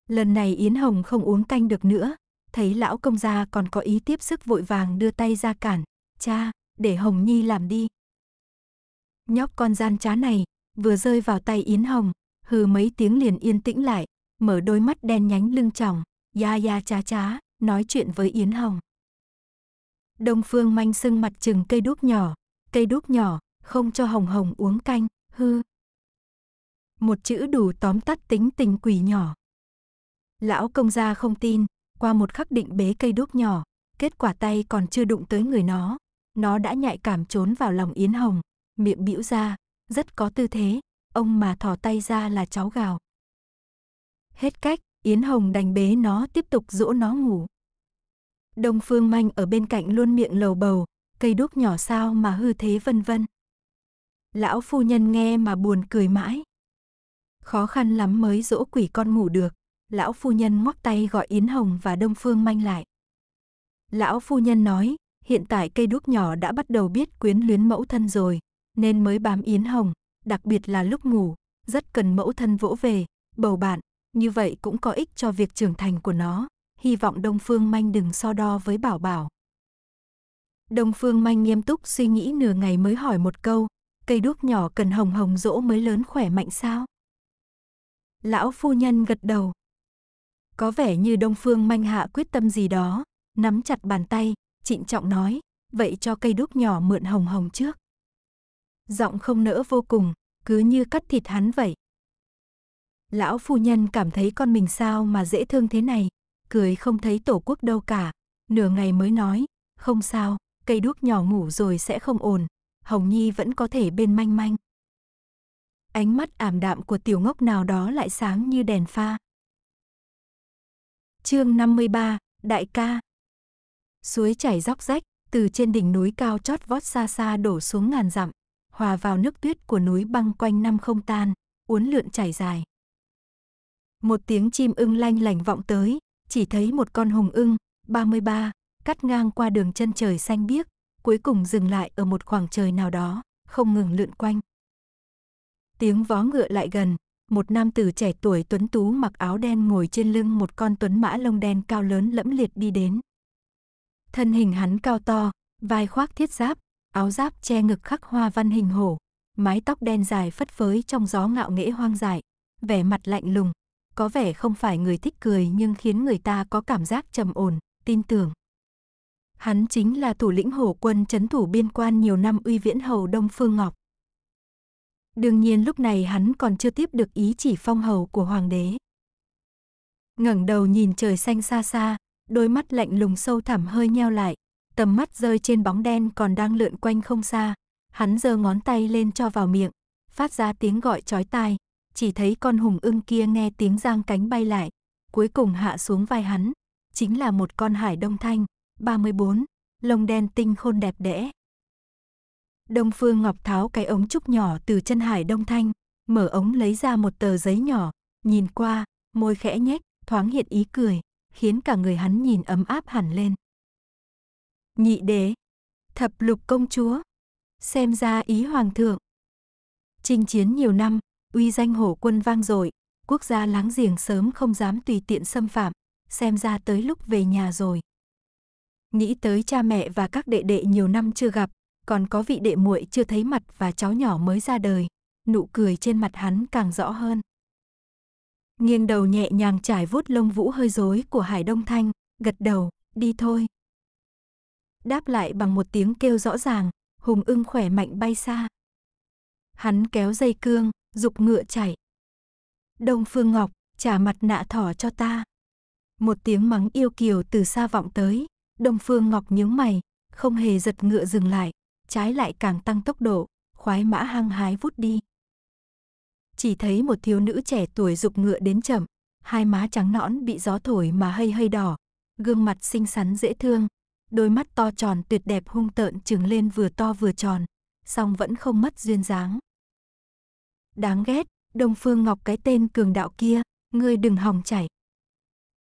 Lần này Yến Hồng không uống canh được nữa, thấy lão công gia còn có ý tiếp sức vội vàng đưa tay ra cản, cha, để Hồng Nhi làm đi. Nhóc con gian trá này, vừa rơi vào tay Yến Hồng, hừ mấy tiếng liền yên tĩnh lại, mở đôi mắt đen nhánh lưng tròng, ya ya cha chá, nói chuyện với Yến Hồng. Đông Phương manh sưng mặt chừng cây đúc nhỏ, cây đúc nhỏ, không cho Hồng Hồng uống canh, hư. Một chữ đủ tóm tắt tính tình quỷ nhỏ. Lão công gia không tin, qua một khắc định bế cây đúc nhỏ, kết quả tay còn chưa đụng tới người nó, nó đã nhạy cảm trốn vào lòng Yến Hồng, miệng bĩu ra, rất có tư thế, ông mà thò tay ra là cháu gào. Hết cách, Yến Hồng đành bế nó tiếp tục dỗ nó ngủ. Đông Phương Manh ở bên cạnh luôn miệng lầu bầu, cây đúc nhỏ sao mà hư thế vân vân. Lão phu nhân nghe mà buồn cười mãi. Khó khăn lắm mới dỗ quỷ con ngủ được, lão phu nhân ngoắc tay gọi Yến Hồng và Đông Phương Manh lại. Lão phu nhân nói, hiện tại cây đuốc nhỏ đã bắt đầu biết quyến luyến mẫu thân rồi, nên mới bám Yến Hồng, đặc biệt là lúc ngủ, rất cần mẫu thân vỗ về, bầu bạn, như vậy cũng có ích cho việc trưởng thành của nó, hy vọng Đông Phương Manh đừng so đo với Bảo Bảo. Đông Phương Manh nghiêm túc suy nghĩ nửa ngày mới hỏi một câu, cây đuốc nhỏ cần hồng hồng dỗ mới lớn khỏe mạnh sao? Lão phu nhân gật đầu. Có vẻ như Đông Phương manh hạ quyết tâm gì đó, nắm chặt bàn tay, trịnh trọng nói, vậy cho cây đúc nhỏ mượn hồng hồng trước. Giọng không nỡ vô cùng, cứ như cắt thịt hắn vậy. Lão phu nhân cảm thấy con mình sao mà dễ thương thế này, cười không thấy tổ quốc đâu cả, nửa ngày mới nói, không sao, cây đuốc nhỏ ngủ rồi sẽ không ồn. Hồng Nhi vẫn có thể bên manh manh. Ánh mắt ảm đạm của tiểu ngốc nào đó lại sáng như đèn pha. Chương 53, Đại ca. Suối chảy róc rách, từ trên đỉnh núi cao chót vót xa xa đổ xuống ngàn dặm, hòa vào nước tuyết của núi băng quanh năm không tan, uốn lượn chảy dài. Một tiếng chim ưng lanh lành vọng tới, chỉ thấy một con hùng ưng, 33, cắt ngang qua đường chân trời xanh biếc, cuối cùng dừng lại ở một khoảng trời nào đó, không ngừng lượn quanh. Tiếng vó ngựa lại gần, một nam tử trẻ tuổi tuấn tú mặc áo đen ngồi trên lưng một con tuấn mã lông đen cao lớn lẫm liệt đi đến. Thân hình hắn cao to, vai khoác thiết giáp, áo giáp che ngực khắc hoa văn hình hổ, mái tóc đen dài phất phới trong gió ngạo nghễ hoang dại, vẻ mặt lạnh lùng, có vẻ không phải người thích cười nhưng khiến người ta có cảm giác trầm ổn, tin tưởng. Hắn chính là thủ lĩnh hổ quân chấn thủ biên quan nhiều năm uy viễn hầu Đông Phương Ngọc. Đương nhiên lúc này hắn còn chưa tiếp được ý chỉ phong hầu của hoàng đế. ngẩng đầu nhìn trời xanh xa xa, đôi mắt lạnh lùng sâu thẳm hơi nheo lại, tầm mắt rơi trên bóng đen còn đang lượn quanh không xa. Hắn giơ ngón tay lên cho vào miệng, phát ra tiếng gọi chói tai, chỉ thấy con hùng ưng kia nghe tiếng giang cánh bay lại, cuối cùng hạ xuống vai hắn, chính là một con hải đông thanh, 34. Lông đen tinh khôn đẹp đẽ. Đông Phương Ngọc tháo cái ống trúc nhỏ từ chân Hải Đông Thanh, mở ống lấy ra một tờ giấy nhỏ, nhìn qua, môi khẽ nhếch, thoáng hiện ý cười, khiến cả người hắn nhìn ấm áp hẳn lên. Nhị đế, thập lục công chúa, xem ra ý hoàng thượng. Chinh chiến nhiều năm, uy danh hổ quân vang dội, quốc gia láng giềng sớm không dám tùy tiện xâm phạm, xem ra tới lúc về nhà rồi. Nghĩ tới cha mẹ và các đệ đệ nhiều năm chưa gặp, còn có vị đệ muội chưa thấy mặt và cháu nhỏ mới ra đời, nụ cười trên mặt hắn càng rõ hơn. Nghiêng đầu nhẹ nhàng trải vuốt lông vũ hơi rối của Hải Đông Thanh, gật đầu, đi thôi. Đáp lại bằng một tiếng kêu rõ ràng, Hùng ưng khỏe mạnh bay xa. Hắn kéo dây cương, dục ngựa chảy. Đông Phương Ngọc, trả mặt nạ thỏ cho ta. Một tiếng mắng yêu kiều từ xa vọng tới, Đông Phương Ngọc nhướng mày, không hề giật ngựa dừng lại, trái lại càng tăng tốc độ, khoái mã hăng hái vút đi. Chỉ thấy một thiếu nữ trẻ tuổi dục ngựa đến chậm, hai má trắng nõn bị gió thổi mà hơi hơi đỏ, gương mặt xinh xắn dễ thương, đôi mắt to tròn tuyệt đẹp hung tợn trừng lên vừa to vừa tròn, song vẫn không mất duyên dáng. Đáng ghét, Đông Phương Ngọc cái tên cường đạo kia, ngươi đừng hòng chảy.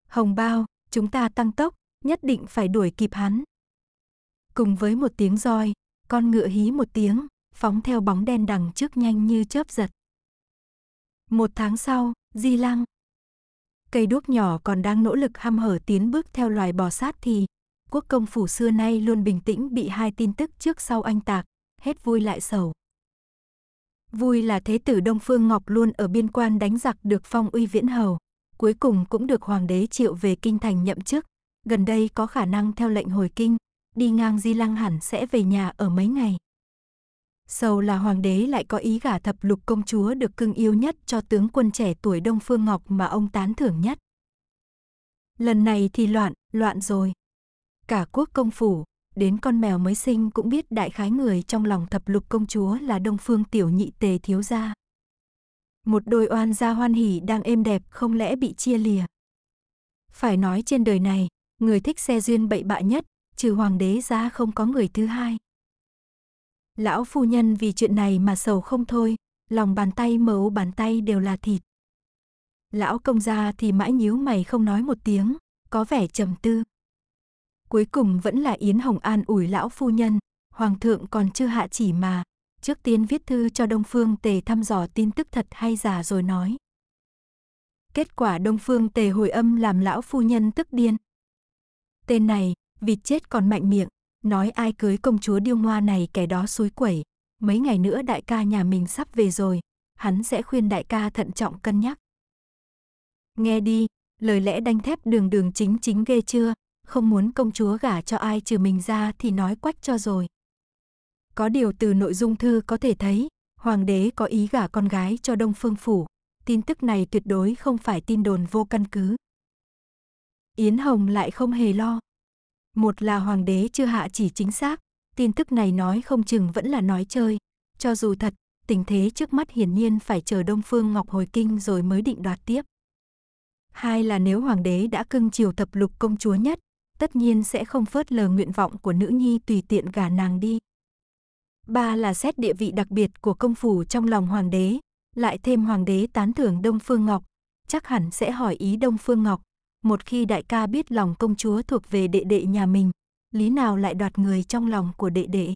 Hồng bao, chúng ta tăng tốc, nhất định phải đuổi kịp hắn. Cùng với một tiếng roi, con ngựa hí một tiếng, phóng theo bóng đen đằng trước nhanh như chớp giật. Một tháng sau, Di Lăng. Cây đuốc nhỏ còn đang nỗ lực hăm hở tiến bước theo loài bò sát thì, quốc công phủ xưa nay luôn bình tĩnh bị hai tin tức trước sau anh tạc, hết vui lại sầu. Vui là thế tử Đông Phương Ngọc luôn ở biên quan đánh giặc được phong uy viễn hầu, cuối cùng cũng được hoàng đế triệu về kinh thành nhậm chức, gần đây có khả năng theo lệnh hồi kinh, đi ngang Di Lăng hẳn sẽ về nhà ở mấy ngày. Sầu là hoàng đế lại có ý gả thập lục công chúa được cưng yêu nhất cho tướng quân trẻ tuổi Đông Phương Ngọc mà ông tán thưởng nhất. Lần này thì loạn, loạn rồi. Cả quốc công phủ, đến con mèo mới sinh cũng biết đại khái người trong lòng thập lục công chúa là Đông Phương tiểu nhị tề thiếu gia. Một đôi oan gia hoan hỉ đang êm đẹp không lẽ bị chia lìa. Phải nói trên đời này, người thích xe duyên bậy bạ nhất, trừ hoàng đế ra không có người thứ hai. Lão phu nhân vì chuyện này mà sầu không thôi, lòng bàn tay mờ bàn tay đều là thịt. Lão công gia thì mãi nhíu mày không nói một tiếng, có vẻ trầm tư. Cuối cùng vẫn là Yến Hồng An ủi lão phu nhân, hoàng thượng còn chưa hạ chỉ mà, trước tiên viết thư cho Đông Phương Tề thăm dò tin tức thật hay giả rồi nói. Kết quả Đông Phương Tề hồi âm làm lão phu nhân tức điên. Tên này, vịt chết còn mạnh miệng, nói ai cưới công chúa điêu ngoa này kẻ đó suối quẩy. Mấy ngày nữa đại ca nhà mình sắp về rồi, hắn sẽ khuyên đại ca thận trọng cân nhắc. Nghe đi, lời lẽ đanh thép đường đường chính chính ghê chưa, không muốn công chúa gả cho ai trừ mình ra thì nói quách cho rồi. Có điều từ nội dung thư có thể thấy, hoàng đế có ý gả con gái cho Đông Phương Phủ. Tin tức này tuyệt đối không phải tin đồn vô căn cứ. Yến Hồng lại không hề lo. Một là hoàng đế chưa hạ chỉ chính xác, tin tức này nói không chừng vẫn là nói chơi. Cho dù thật, tình thế trước mắt hiển nhiên phải chờ Đông Phương Ngọc hồi kinh rồi mới định đoạt tiếp. Hai là nếu hoàng đế đã cưng chiều thập lục công chúa nhất, tất nhiên sẽ không phớt lờ nguyện vọng của nữ nhi tùy tiện gả nàng đi. Ba là xét địa vị đặc biệt của công phủ trong lòng hoàng đế, lại thêm hoàng đế tán thưởng Đông Phương Ngọc, chắc hẳn sẽ hỏi ý Đông Phương Ngọc, một khi đại ca biết lòng công chúa thuộc về đệ đệ nhà mình, lý nào lại đoạt người trong lòng của đệ đệ.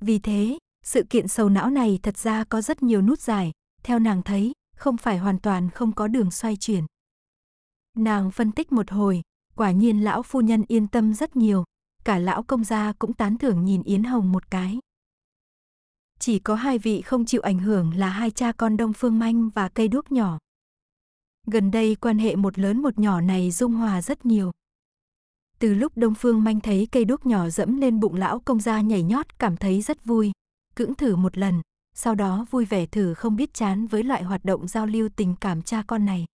Vì thế, sự kiện sầu não này thật ra có rất nhiều nút dài, theo nàng thấy, không phải hoàn toàn không có đường xoay chuyển. Nàng phân tích một hồi, quả nhiên lão phu nhân yên tâm rất nhiều, cả lão công gia cũng tán thưởng nhìn Yến Hồng một cái. Chỉ có hai vị không chịu ảnh hưởng là hai cha con Đông Phương Manh và cây đuốc nhỏ. Gần đây quan hệ một lớn một nhỏ này dung hòa rất nhiều. Từ lúc Đông Phương Manh thấy cây đuốc nhỏ dẫm lên bụng lão công gia nhảy nhót cảm thấy rất vui, cưỡng thử một lần, sau đó vui vẻ thử không biết chán với loại hoạt động giao lưu tình cảm cha con này.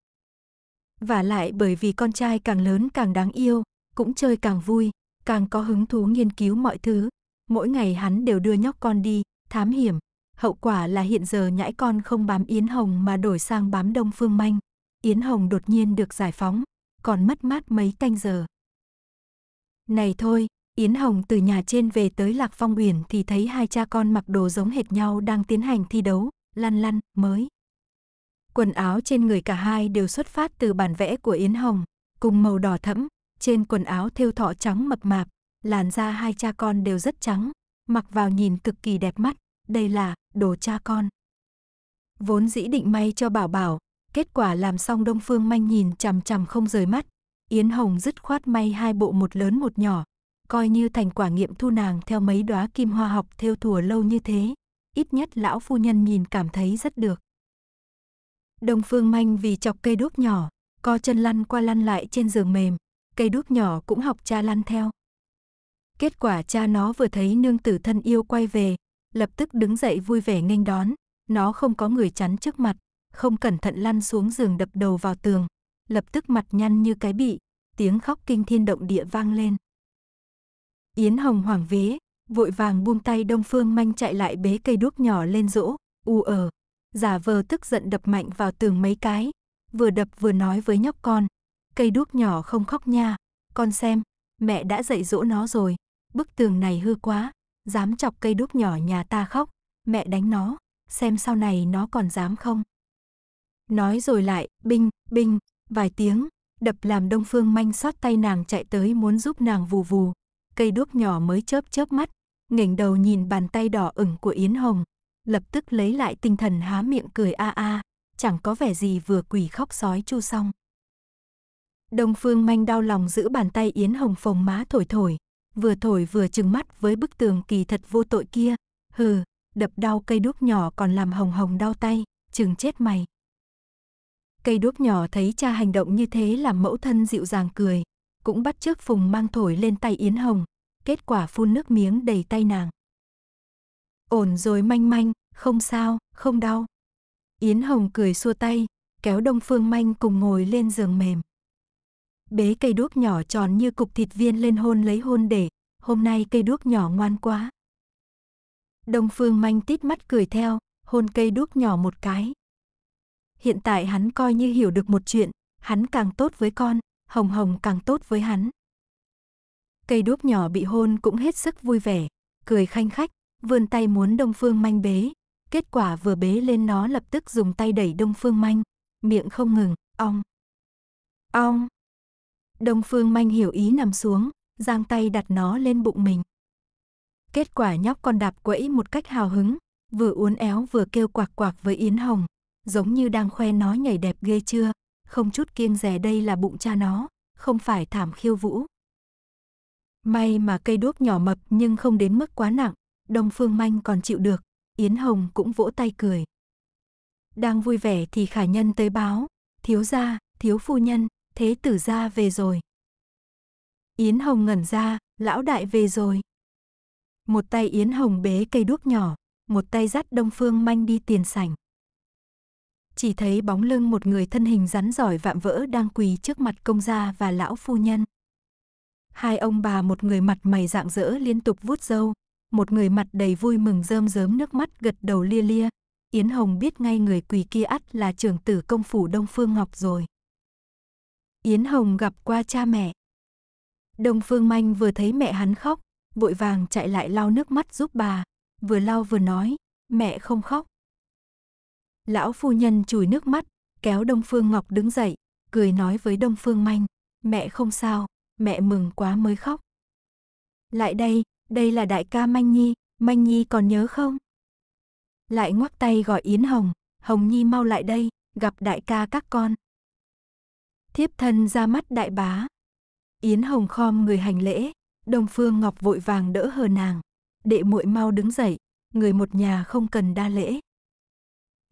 Và lại bởi vì con trai càng lớn càng đáng yêu, cũng chơi càng vui, càng có hứng thú nghiên cứu mọi thứ. Mỗi ngày hắn đều đưa nhóc con đi, thám hiểm. Hậu quả là hiện giờ nhãi con không bám Yến Hồng mà đổi sang bám Đông Phương Manh. Yến Hồng đột nhiên được giải phóng, còn mất mát mấy canh giờ. Này thôi, Yến Hồng từ nhà trên về tới Lạc Phong Uyển thì thấy hai cha con mặc đồ giống hệt nhau đang tiến hành thi đấu, lăn lăn, mới. Quần áo trên người cả hai đều xuất phát từ bản vẽ của Yến Hồng, cùng màu đỏ thẫm, trên quần áo thêu thọ trắng mập mạp, làn da hai cha con đều rất trắng, mặc vào nhìn cực kỳ đẹp mắt, đây là đồ cha con. Vốn dĩ định may cho Bảo Bảo, Kết quả làm xong Đông Phương Manh nhìn chằm chằm không rời mắt. Yến Hồng dứt khoát may hai bộ một lớn một nhỏ, coi như thành quả nghiệm thu nàng theo mấy đóa kim hoa học theo thùa lâu như thế. Ít nhất lão phu nhân nhìn cảm thấy rất được. Đông Phương Manh vì chọc cây đuốc nhỏ, co chân lăn qua lăn lại trên giường mềm, cây đuốc nhỏ cũng học cha lăn theo. Kết quả cha nó vừa thấy nương tử thân yêu quay về, lập tức đứng dậy vui vẻ nghênh đón, nó không có người chắn trước mặt, không cẩn thận lăn xuống giường đập đầu vào tường, lập tức mặt nhăn như cái bị, tiếng khóc kinh thiên động địa vang lên. Yến Hồng hoảng vế, vội vàng buông tay Đông Phương manh chạy lại bế cây đuốc nhỏ lên rỗ, u ờ, giả vờ tức giận đập mạnh vào tường mấy cái, vừa đập vừa nói với nhóc con, cây đuốc nhỏ không khóc nha, con xem, mẹ đã dạy dỗ nó rồi, bức tường này hư quá, dám chọc cây đuốc nhỏ nhà ta khóc, mẹ đánh nó, xem sau này nó còn dám không. Nói rồi lại, binh, binh, vài tiếng, đập làm Đông Phương manh xót tay nàng chạy tới muốn giúp nàng vù vù. Cây đuốc nhỏ mới chớp chớp mắt, ngẩng đầu nhìn bàn tay đỏ ửng của Yến Hồng, lập tức lấy lại tinh thần há miệng cười a a, chẳng có vẻ gì vừa quỷ khóc sói chu xong. Đông Phương manh đau lòng giữ bàn tay Yến Hồng phồng má thổi thổi, vừa thổi vừa trừng mắt với bức tường kỳ thật vô tội kia, hừ, đập đau cây đuốc nhỏ còn làm Hồng Hồng đau tay, chừng chết mày. Cây đuốc nhỏ thấy cha hành động như thế làm mẫu thân dịu dàng cười, cũng bắt chước phùng mang thổi lên tay Yến Hồng, kết quả phun nước miếng đầy tay nàng. Ổn rồi manh manh, không sao, không đau. Yến Hồng cười xua tay, kéo Đông Phương Manh cùng ngồi lên giường mềm. Bế cây đuốc nhỏ tròn như cục thịt viên lên hôn lấy hôn để, hôm nay cây đuốc nhỏ ngoan quá. Đông Phương Manh tít mắt cười theo, hôn cây đuốc nhỏ một cái hiện tại hắn coi như hiểu được một chuyện, hắn càng tốt với con, Hồng Hồng càng tốt với hắn. Cây đuốc nhỏ bị hôn cũng hết sức vui vẻ, cười khanh khách, vươn tay muốn Đông Phương Manh bế, kết quả vừa bế lên nó lập tức dùng tay đẩy Đông Phương Manh, miệng không ngừng, ong. Ong. Đông Phương Manh hiểu ý nằm xuống, giang tay đặt nó lên bụng mình. Kết quả nhóc con đạp quẫy một cách hào hứng, vừa uốn éo vừa kêu quạc quạc với Yến Hồng, giống như đang khoe nó nhảy đẹp ghê chưa, không chút kiêng rẻ đây là bụng cha nó, không phải thảm khiêu vũ. May mà cây đuốc nhỏ mập nhưng không đến mức quá nặng, Đông Phương Manh còn chịu được, Yến Hồng cũng vỗ tay cười. Đang vui vẻ thì khả nhân tới báo, thiếu gia, thiếu phu nhân, thế tử gia về rồi. Yến Hồng ngẩn ra, lão đại về rồi. Một tay Yến Hồng bế cây đuốc nhỏ, một tay dắt Đông Phương Manh đi tiền sảnh chỉ thấy bóng lưng một người thân hình rắn giỏi vạm vỡ đang quỳ trước mặt công gia và lão phu nhân. Hai ông bà một người mặt mày rạng rỡ liên tục vuốt râu, một người mặt đầy vui mừng rơm rớm nước mắt gật đầu lia lia. Yến Hồng biết ngay người quỳ kia ắt là trưởng tử công phủ Đông Phương Ngọc rồi. Yến Hồng gặp qua cha mẹ. Đông Phương Manh vừa thấy mẹ hắn khóc, vội vàng chạy lại lau nước mắt giúp bà, vừa lau vừa nói, mẹ không khóc, Lão phu nhân chùi nước mắt, kéo Đông Phương Ngọc đứng dậy, cười nói với Đông Phương Manh, mẹ không sao, mẹ mừng quá mới khóc. Lại đây, đây là đại ca Manh Nhi, Manh Nhi còn nhớ không? Lại ngoắc tay gọi Yến Hồng, Hồng Nhi mau lại đây, gặp đại ca các con. Thiếp thân ra mắt đại bá. Yến Hồng khom người hành lễ, Đông Phương Ngọc vội vàng đỡ hờ nàng. Đệ muội mau đứng dậy, người một nhà không cần đa lễ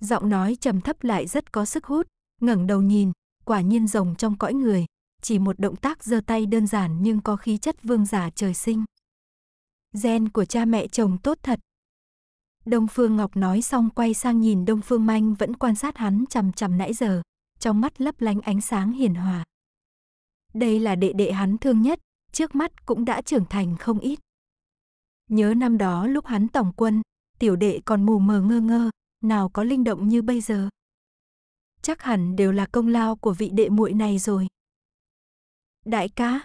giọng nói trầm thấp lại rất có sức hút, ngẩng đầu nhìn, quả nhiên rồng trong cõi người, chỉ một động tác giơ tay đơn giản nhưng có khí chất vương giả trời sinh. Gen của cha mẹ chồng tốt thật. Đông Phương Ngọc nói xong quay sang nhìn Đông Phương Manh vẫn quan sát hắn chằm chằm nãy giờ, trong mắt lấp lánh ánh sáng hiền hòa. Đây là đệ đệ hắn thương nhất, trước mắt cũng đã trưởng thành không ít. Nhớ năm đó lúc hắn tổng quân, tiểu đệ còn mù mờ ngơ ngơ, nào có linh động như bây giờ. Chắc hẳn đều là công lao của vị đệ muội này rồi. Đại ca,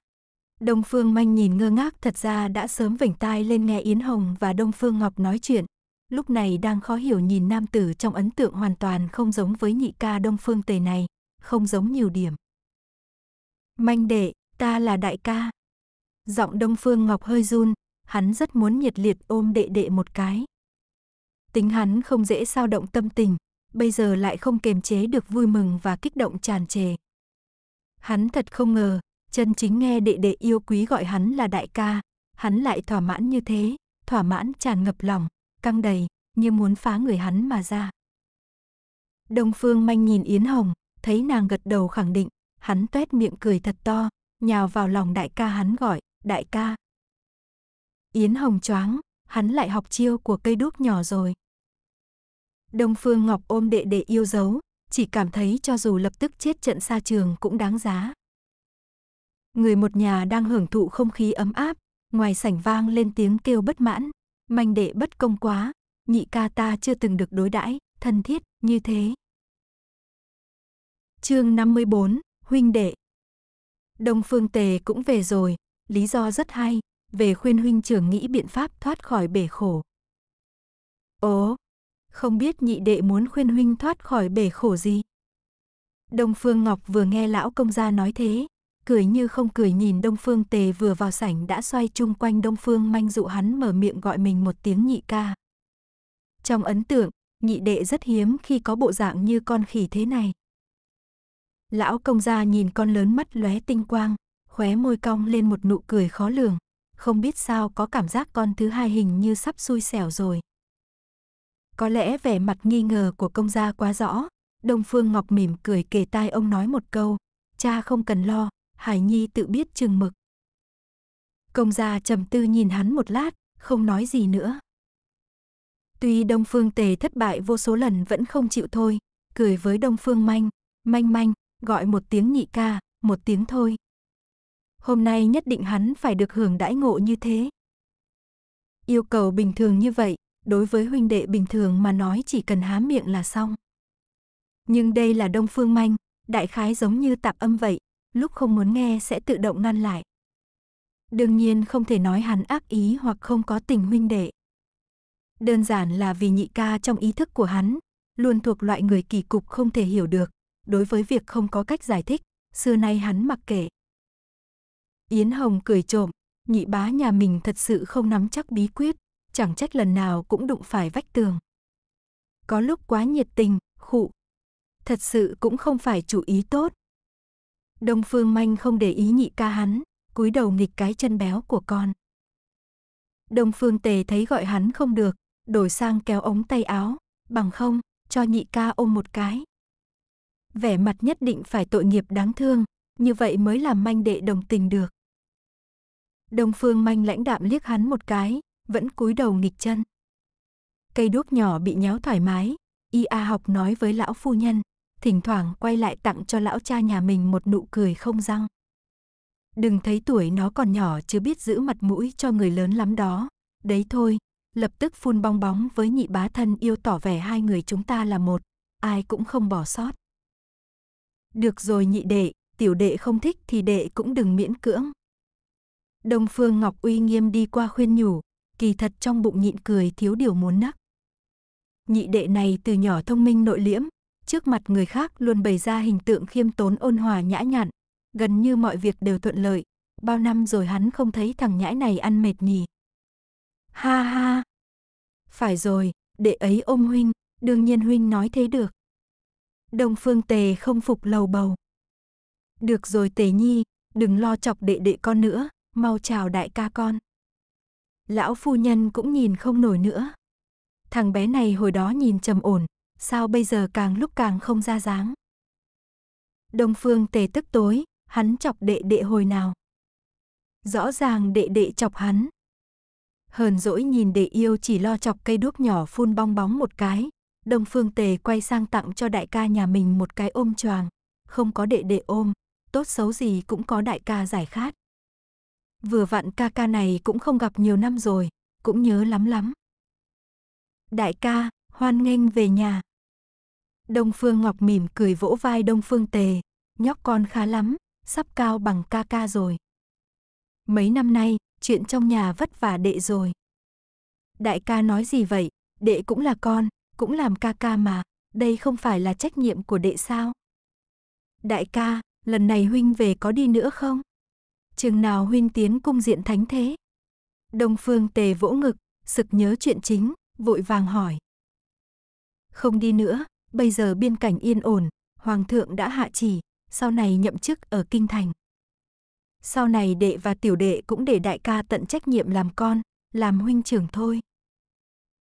Đông Phương Manh nhìn ngơ ngác thật ra đã sớm vểnh tai lên nghe Yến Hồng và Đông Phương Ngọc nói chuyện. Lúc này đang khó hiểu nhìn nam tử trong ấn tượng hoàn toàn không giống với nhị ca Đông Phương Tề này, không giống nhiều điểm. Manh đệ, ta là đại ca. Giọng Đông Phương Ngọc hơi run, hắn rất muốn nhiệt liệt ôm đệ đệ một cái tính hắn không dễ sao động tâm tình, bây giờ lại không kềm chế được vui mừng và kích động tràn trề. Hắn thật không ngờ, chân chính nghe đệ đệ yêu quý gọi hắn là đại ca, hắn lại thỏa mãn như thế, thỏa mãn tràn ngập lòng, căng đầy, như muốn phá người hắn mà ra. Đông Phương manh nhìn Yến Hồng, thấy nàng gật đầu khẳng định, hắn tuét miệng cười thật to, nhào vào lòng đại ca hắn gọi, đại ca. Yến Hồng choáng, hắn lại học chiêu của cây đúc nhỏ rồi. Đông Phương Ngọc ôm đệ đệ yêu dấu, chỉ cảm thấy cho dù lập tức chết trận xa trường cũng đáng giá. Người một nhà đang hưởng thụ không khí ấm áp, ngoài sảnh vang lên tiếng kêu bất mãn, manh đệ bất công quá, nhị ca ta chưa từng được đối đãi thân thiết như thế. Chương 54, huynh đệ. Đông Phương Tề cũng về rồi, lý do rất hay, về khuyên huynh trưởng nghĩ biện pháp thoát khỏi bể khổ. Ồ, không biết nhị đệ muốn khuyên huynh thoát khỏi bể khổ gì. Đông Phương Ngọc vừa nghe lão công gia nói thế, cười như không cười nhìn Đông Phương Tề vừa vào sảnh đã xoay chung quanh Đông Phương manh dụ hắn mở miệng gọi mình một tiếng nhị ca. Trong ấn tượng, nhị đệ rất hiếm khi có bộ dạng như con khỉ thế này. Lão công gia nhìn con lớn mắt lóe tinh quang, khóe môi cong lên một nụ cười khó lường. Không biết sao có cảm giác con thứ hai hình như sắp xui xẻo rồi. Có lẽ vẻ mặt nghi ngờ của công gia quá rõ, Đông Phương Ngọc mỉm cười kề tai ông nói một câu, cha không cần lo, Hải Nhi tự biết chừng mực. Công gia trầm tư nhìn hắn một lát, không nói gì nữa. Tuy Đông Phương Tề thất bại vô số lần vẫn không chịu thôi, cười với Đông Phương Manh, manh manh, gọi một tiếng nhị ca, một tiếng thôi. Hôm nay nhất định hắn phải được hưởng đãi ngộ như thế. Yêu cầu bình thường như vậy, đối với huynh đệ bình thường mà nói chỉ cần há miệng là xong. Nhưng đây là Đông Phương Manh, đại khái giống như tạp âm vậy, lúc không muốn nghe sẽ tự động ngăn lại. Đương nhiên không thể nói hắn ác ý hoặc không có tình huynh đệ. Đơn giản là vì nhị ca trong ý thức của hắn, luôn thuộc loại người kỳ cục không thể hiểu được, đối với việc không có cách giải thích, xưa nay hắn mặc kệ. Yến Hồng cười trộm, nhị bá nhà mình thật sự không nắm chắc bí quyết, chẳng trách lần nào cũng đụng phải vách tường. Có lúc quá nhiệt tình, khụ. Thật sự cũng không phải chủ ý tốt. Đông Phương Manh không để ý nhị ca hắn, cúi đầu nghịch cái chân béo của con. Đông Phương Tề thấy gọi hắn không được, đổi sang kéo ống tay áo, bằng không, cho nhị ca ôm một cái. Vẻ mặt nhất định phải tội nghiệp đáng thương, như vậy mới làm manh đệ đồng tình được. Đông Phương Manh lãnh đạm liếc hắn một cái, vẫn cúi đầu nghịch chân. Cây đuốc nhỏ bị nhéo thoải mái, y a học nói với lão phu nhân, thỉnh thoảng quay lại tặng cho lão cha nhà mình một nụ cười không răng. Đừng thấy tuổi nó còn nhỏ chưa biết giữ mặt mũi cho người lớn lắm đó. Đấy thôi, lập tức phun bong bóng với nhị bá thân yêu tỏ vẻ hai người chúng ta là một, ai cũng không bỏ sót. Được rồi nhị đệ, tiểu đệ không thích thì đệ cũng đừng miễn cưỡng. Đông Phương Ngọc uy nghiêm đi qua khuyên nhủ, kỳ thật trong bụng nhịn cười thiếu điều muốn nắc. Nhị đệ này từ nhỏ thông minh nội liễm, trước mặt người khác luôn bày ra hình tượng khiêm tốn ôn hòa nhã nhặn, gần như mọi việc đều thuận lợi, bao năm rồi hắn không thấy thằng nhãi này ăn mệt nhỉ. Ha ha! Phải rồi, đệ ấy ôm huynh, đương nhiên huynh nói thế được. Đông Phương Tề không phục lầu bầu. Được rồi Tề Nhi, đừng lo chọc đệ đệ con nữa, mau chào đại ca con. Lão phu nhân cũng nhìn không nổi nữa. Thằng bé này hồi đó nhìn trầm ổn, sao bây giờ càng lúc càng không ra dáng. Đông Phương tề tức tối, hắn chọc đệ đệ hồi nào. Rõ ràng đệ đệ chọc hắn. Hờn dỗi nhìn đệ yêu chỉ lo chọc cây đuốc nhỏ phun bong bóng một cái. Đông Phương tề quay sang tặng cho đại ca nhà mình một cái ôm choàng. Không có đệ đệ ôm, tốt xấu gì cũng có đại ca giải khát. Vừa vặn ca ca này cũng không gặp nhiều năm rồi, cũng nhớ lắm lắm. Đại ca, hoan nghênh về nhà. Đông Phương Ngọc mỉm cười vỗ vai Đông Phương Tề, nhóc con khá lắm, sắp cao bằng ca ca rồi. Mấy năm nay, chuyện trong nhà vất vả đệ rồi. Đại ca nói gì vậy, đệ cũng là con, cũng làm ca ca mà, đây không phải là trách nhiệm của đệ sao? Đại ca, lần này huynh về có đi nữa không? chừng nào huynh tiến cung diện thánh thế? Đông Phương Tề vỗ ngực, sực nhớ chuyện chính, vội vàng hỏi. Không đi nữa, bây giờ biên cảnh yên ổn, Hoàng thượng đã hạ chỉ, sau này nhậm chức ở Kinh Thành. Sau này đệ và tiểu đệ cũng để đại ca tận trách nhiệm làm con, làm huynh trưởng thôi.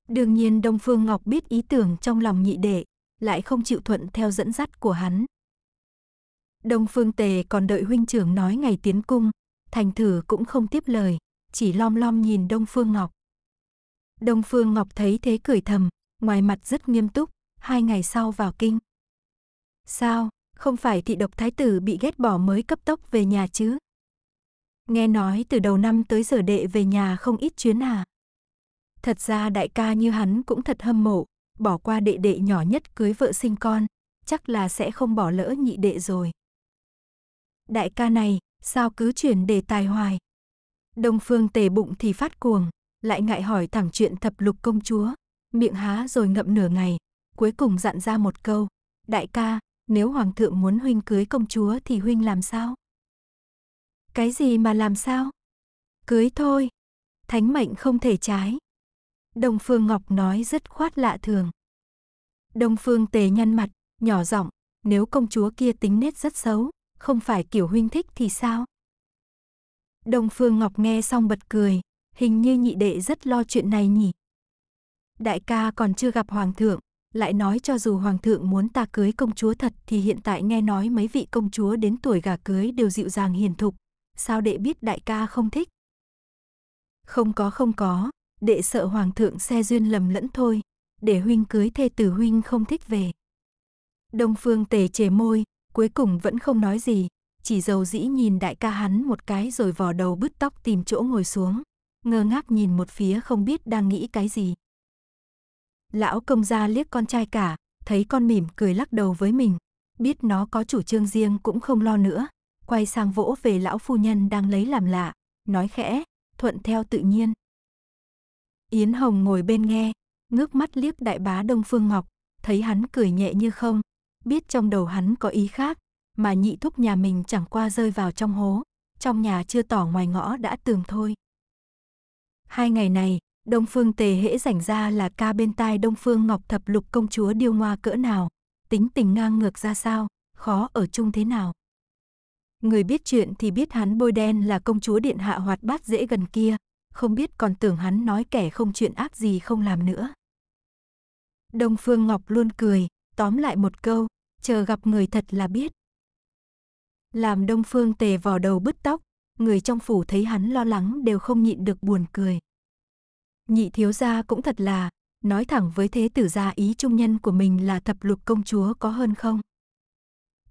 Đương nhiên Đông Phương Ngọc biết ý tưởng trong lòng nhị đệ, lại không chịu thuận theo dẫn dắt của hắn. Đông Phương Tề còn đợi huynh trưởng nói ngày tiến cung, thành thử cũng không tiếp lời, chỉ lom lom nhìn Đông Phương Ngọc. Đông Phương Ngọc thấy thế cười thầm, ngoài mặt rất nghiêm túc, hai ngày sau vào kinh. Sao, không phải thị độc thái tử bị ghét bỏ mới cấp tốc về nhà chứ? Nghe nói từ đầu năm tới giờ đệ về nhà không ít chuyến à? Thật ra đại ca như hắn cũng thật hâm mộ, bỏ qua đệ đệ nhỏ nhất cưới vợ sinh con, chắc là sẽ không bỏ lỡ nhị đệ rồi. Đại ca này, sao cứ chuyển đề tài hoài. Đông phương tề bụng thì phát cuồng, lại ngại hỏi thẳng chuyện thập lục công chúa, miệng há rồi ngậm nửa ngày, cuối cùng dặn ra một câu, đại ca, nếu hoàng thượng muốn huynh cưới công chúa thì huynh làm sao? Cái gì mà làm sao? Cưới thôi, thánh mệnh không thể trái. Đông Phương Ngọc nói rất khoát lạ thường. Đông Phương Tề nhăn mặt, nhỏ giọng, nếu công chúa kia tính nết rất xấu, không phải kiểu huynh thích thì sao? Đông Phương Ngọc nghe xong bật cười, hình như nhị đệ rất lo chuyện này nhỉ. Đại ca còn chưa gặp hoàng thượng, lại nói cho dù hoàng thượng muốn ta cưới công chúa thật thì hiện tại nghe nói mấy vị công chúa đến tuổi gả cưới đều dịu dàng hiền thục, sao đệ biết đại ca không thích? Không có không có, đệ sợ hoàng thượng xe duyên lầm lẫn thôi, để huynh cưới thê tử huynh không thích về. Đông Phương Tề chề môi, cuối cùng vẫn không nói gì, chỉ dầu dĩ nhìn đại ca hắn một cái rồi vò đầu bứt tóc tìm chỗ ngồi xuống, ngơ ngác nhìn một phía không biết đang nghĩ cái gì. Lão công gia liếc con trai cả, thấy con mỉm cười lắc đầu với mình, biết nó có chủ trương riêng cũng không lo nữa, quay sang vỗ về lão phu nhân đang lấy làm lạ, nói khẽ, thuận theo tự nhiên. Yến Hồng ngồi bên nghe, ngước mắt liếc đại bá Đông Phương Ngọc, thấy hắn cười nhẹ như không, biết trong đầu hắn có ý khác, mà nhị thúc nhà mình chẳng qua rơi vào trong hố, trong nhà chưa tỏ ngoài ngõ đã tường thôi. Hai ngày này, Đông Phương Tề hễ rảnh ra là ca bên tai Đông Phương Ngọc thập lục công chúa điêu ngoa cỡ nào, tính tình ngang ngược ra sao, khó ở chung thế nào. Người biết chuyện thì biết hắn bôi đen là công chúa điện hạ hoạt bát dễ gần kia, không biết còn tưởng hắn nói kẻ không chuyện ác gì không làm nữa. Đông Phương Ngọc luôn cười, tóm lại một câu, chờ gặp người thật là biết. Làm Đông Phương Tề vò đầu bứt tóc, người trong phủ thấy hắn lo lắng đều không nhịn được buồn cười. Nhị thiếu gia cũng thật là, nói thẳng với thế tử gia ý trung nhân của mình là thập lục công chúa có hơn không?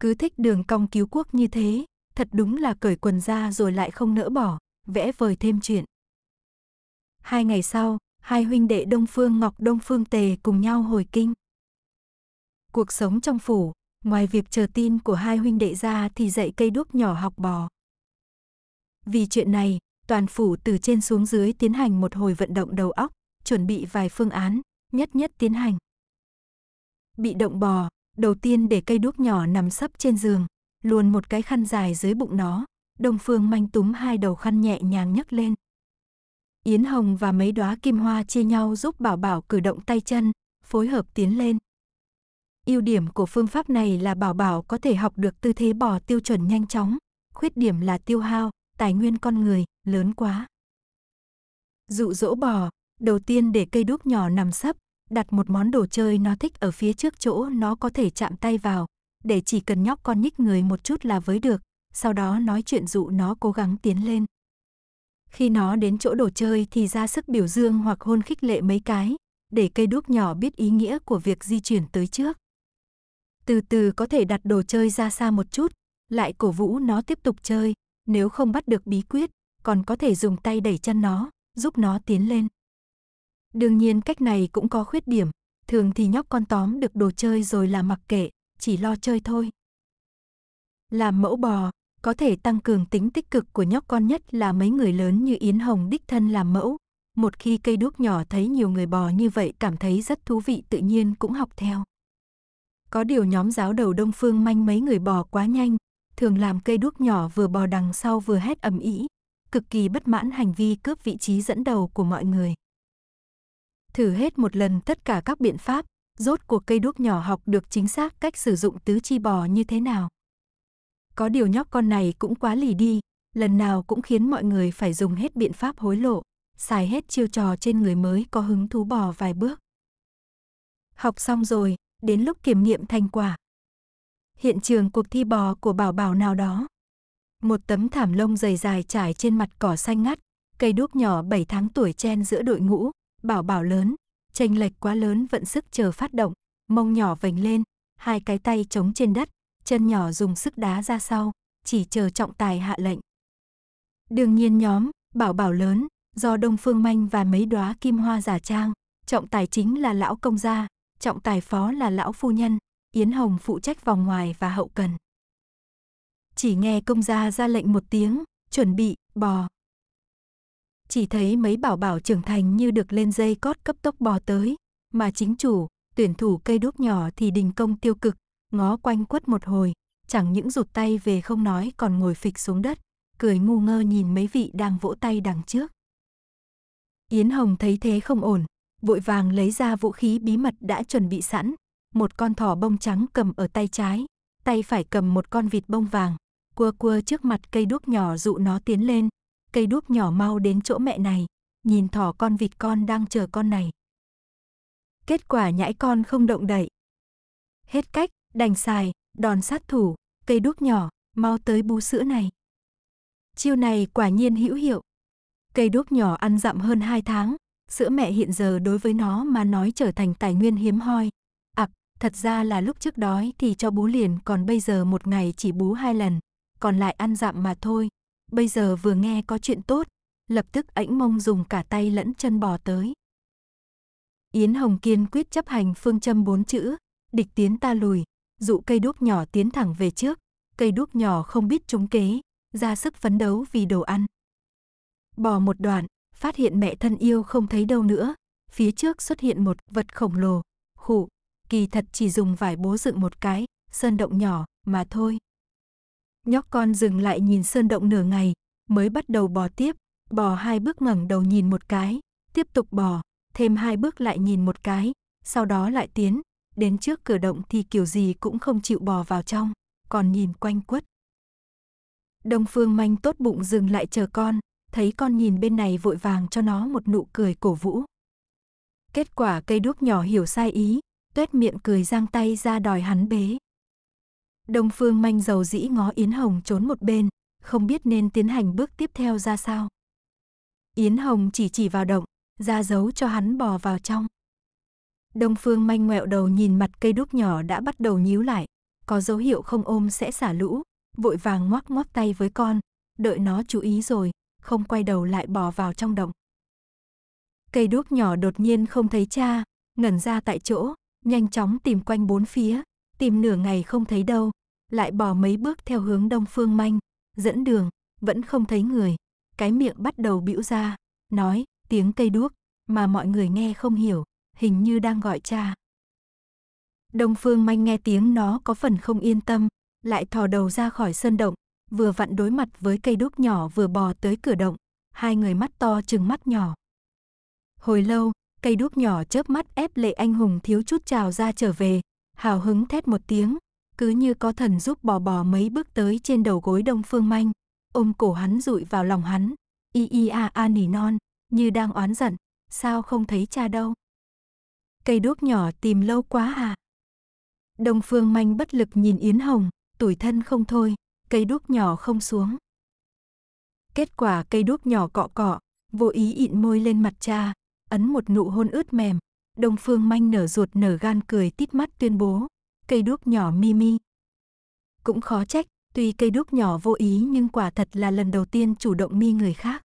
Cứ thích đường cong cứu quốc như thế, thật đúng là cởi quần ra rồi lại không nỡ bỏ, vẽ vời thêm chuyện. Hai ngày sau, hai huynh đệ Đông Phương Ngọc Đông Phương Tề cùng nhau hồi kinh. Cuộc sống trong phủ, ngoài việc chờ tin của hai huynh đệ ra thì dạy cây đuốc nhỏ học bò. Vì chuyện này, toàn phủ từ trên xuống dưới tiến hành một hồi vận động đầu óc, chuẩn bị vài phương án, nhất nhất tiến hành. Bị động bò, đầu tiên để cây đuốc nhỏ nằm sấp trên giường, luồn một cái khăn dài dưới bụng nó, Đông Phương manh túm hai đầu khăn nhẹ nhàng nhấc lên. Yến Hồng và mấy đóa kim hoa chia nhau giúp Bảo Bảo cử động tay chân, phối hợp tiến lên. Ưu điểm của phương pháp này là bảo bảo có thể học được tư thế bò tiêu chuẩn nhanh chóng, khuyết điểm là tiêu hao, tài nguyên con người, lớn quá. Dụ dỗ bò, đầu tiên để cây đúc nhỏ nằm sấp, đặt một món đồ chơi nó thích ở phía trước chỗ nó có thể chạm tay vào, để chỉ cần nhóc con nhích người một chút là với được, sau đó nói chuyện dụ nó cố gắng tiến lên. Khi nó đến chỗ đồ chơi thì ra sức biểu dương hoặc hôn khích lệ mấy cái, để cây đúc nhỏ biết ý nghĩa của việc di chuyển tới trước từ từ có thể đặt đồ chơi ra xa một chút, lại cổ vũ nó tiếp tục chơi, nếu không bắt được bí quyết, còn có thể dùng tay đẩy chân nó, giúp nó tiến lên. Đương nhiên cách này cũng có khuyết điểm, thường thì nhóc con tóm được đồ chơi rồi là mặc kệ, chỉ lo chơi thôi. Làm mẫu bò, có thể tăng cường tính tích cực của nhóc con nhất là mấy người lớn như Yến Hồng đích thân làm mẫu. Một khi cây đuốc nhỏ thấy nhiều người bò như vậy cảm thấy rất thú vị tự nhiên cũng học theo. Có điều nhóm giáo đầu Đông Phương manh mấy người bò quá nhanh, thường làm cây đuốc nhỏ vừa bò đằng sau vừa hét ầm ĩ, cực kỳ bất mãn hành vi cướp vị trí dẫn đầu của mọi người. Thử hết một lần tất cả các biện pháp, rốt cuộc cây đuốc nhỏ học được chính xác cách sử dụng tứ chi bò như thế nào. Có điều nhóc con này cũng quá lì đi, lần nào cũng khiến mọi người phải dùng hết biện pháp hối lộ, xài hết chiêu trò trên người mới có hứng thú bò vài bước. Học xong rồi, đến lúc kiểm nghiệm thành quả. Hiện trường cuộc thi bò của bảo bảo nào đó. Một tấm thảm lông dày dài trải trên mặt cỏ xanh ngắt, cây đuốc nhỏ 7 tháng tuổi chen giữa đội ngũ, bảo bảo lớn, chênh lệch quá lớn vận sức chờ phát động, mông nhỏ vành lên, hai cái tay chống trên đất, chân nhỏ dùng sức đá ra sau, chỉ chờ trọng tài hạ lệnh. Đương nhiên nhóm, bảo bảo lớn, do Đông Phương Manh và mấy đóa kim hoa giả trang, trọng tài chính là lão công gia, trọng tài phó là lão phu nhân, Yến Hồng phụ trách vòng ngoài và hậu cần. Chỉ nghe công gia ra lệnh một tiếng, chuẩn bị, bò. Chỉ thấy mấy bảo bảo trưởng thành như được lên dây cót cấp tốc bò tới, mà chính chủ, tuyển thủ cây đuốc nhỏ thì đình công tiêu cực, ngó quanh quất một hồi, chẳng những rụt tay về không nói còn ngồi phịch xuống đất, cười ngu ngơ nhìn mấy vị đang vỗ tay đằng trước. Yến Hồng thấy thế không ổn, vội vàng lấy ra vũ khí bí mật đã chuẩn bị sẵn, một con thỏ bông trắng cầm ở tay trái, tay phải cầm một con vịt bông vàng, cua cua trước mặt cây đuốc nhỏ dụ nó tiến lên, cây đuốc nhỏ mau đến chỗ mẹ này, nhìn thỏ con vịt con đang chờ con này. Kết quả nhãi con không động đậy. Hết cách, đành xài, đòn sát thủ, cây đuốc nhỏ, mau tới bú sữa này. Chiêu này quả nhiên hữu hiệu. Cây đuốc nhỏ ăn dặm hơn 2 tháng, sữa mẹ hiện giờ đối với nó mà nói trở thành tài nguyên hiếm hoi. Ặc, à, thật ra là lúc trước đói thì cho bú liền còn bây giờ một ngày chỉ bú hai lần, còn lại ăn dặm mà thôi. Bây giờ vừa nghe có chuyện tốt, lập tức ảnh mông dùng cả tay lẫn chân bò tới. Yến Hồng kiên quyết chấp hành phương châm bốn chữ, địch tiến ta lùi, dụ cây đuốc nhỏ tiến thẳng về trước, cây đuốc nhỏ không biết trúng kế, ra sức phấn đấu vì đồ ăn. Bò một đoạn, phát hiện mẹ thân yêu không thấy đâu nữa, phía trước xuất hiện một vật khổng lồ, khụ kỳ thật chỉ dùng vải bố dựng một cái, sơn động nhỏ mà thôi. Nhóc con dừng lại nhìn sơn động nửa ngày, mới bắt đầu bò tiếp, bò hai bước ngẩng đầu nhìn một cái, tiếp tục bò, thêm hai bước lại nhìn một cái, sau đó lại tiến, đến trước cửa động thì kiểu gì cũng không chịu bò vào trong, còn nhìn quanh quất. Đông Phương Manh tốt bụng dừng lại chờ con, thấy con nhìn bên này vội vàng cho nó một nụ cười cổ vũ. Kết quả cây đuốc nhỏ hiểu sai ý, tuét miệng cười giang tay ra đòi hắn bế. Đông Phương manh dầu dĩ ngó Yến Hồng trốn một bên, không biết nên tiến hành bước tiếp theo ra sao. Yến Hồng chỉ chỉ vào động, ra dấu cho hắn bò vào trong. Đông Phương manh ngoẹo đầu nhìn mặt cây đuốc nhỏ đã bắt đầu nhíu lại, có dấu hiệu không ôm sẽ xả lũ, vội vàng ngoắc ngoắc tay với con, đợi nó chú ý rồi, không quay đầu lại bò vào trong động. Cây đuốc nhỏ đột nhiên không thấy cha, ngẩn ra tại chỗ, nhanh chóng tìm quanh bốn phía, tìm nửa ngày không thấy đâu, lại bò mấy bước theo hướng đông phương manh, dẫn đường, vẫn không thấy người, cái miệng bắt đầu bĩu ra, nói, tiếng cây đuốc, mà mọi người nghe không hiểu, hình như đang gọi cha. Đông phương manh nghe tiếng nó có phần không yên tâm, lại thò đầu ra khỏi sơn động, vừa vặn đối mặt với cây đúc nhỏ vừa bò tới cửa động, hai người mắt to chừng mắt nhỏ. Hồi lâu, cây đúc nhỏ chớp mắt ép lệ anh hùng thiếu chút trào ra trở về, hào hứng thét một tiếng, cứ như có thần giúp bò bò mấy bước tới trên đầu gối đông phương manh, ôm cổ hắn rụi vào lòng hắn, y y a a nỉ non, như đang oán giận, sao không thấy cha đâu. Cây đúc nhỏ tìm lâu quá à. Đông phương manh bất lực nhìn Yến Hồng, tủi thân không thôi, cây đúc nhỏ không xuống. Kết quả cây đúc nhỏ cọ cọ, vô ý ịn môi lên mặt cha, ấn một nụ hôn ướt mềm. Đông Phương manh nở ruột nở gan cười tít mắt tuyên bố, cây đúc nhỏ mi mi Cũng khó trách, tuy cây đúc nhỏ vô ý nhưng quả thật là lần đầu tiên chủ động mi người khác.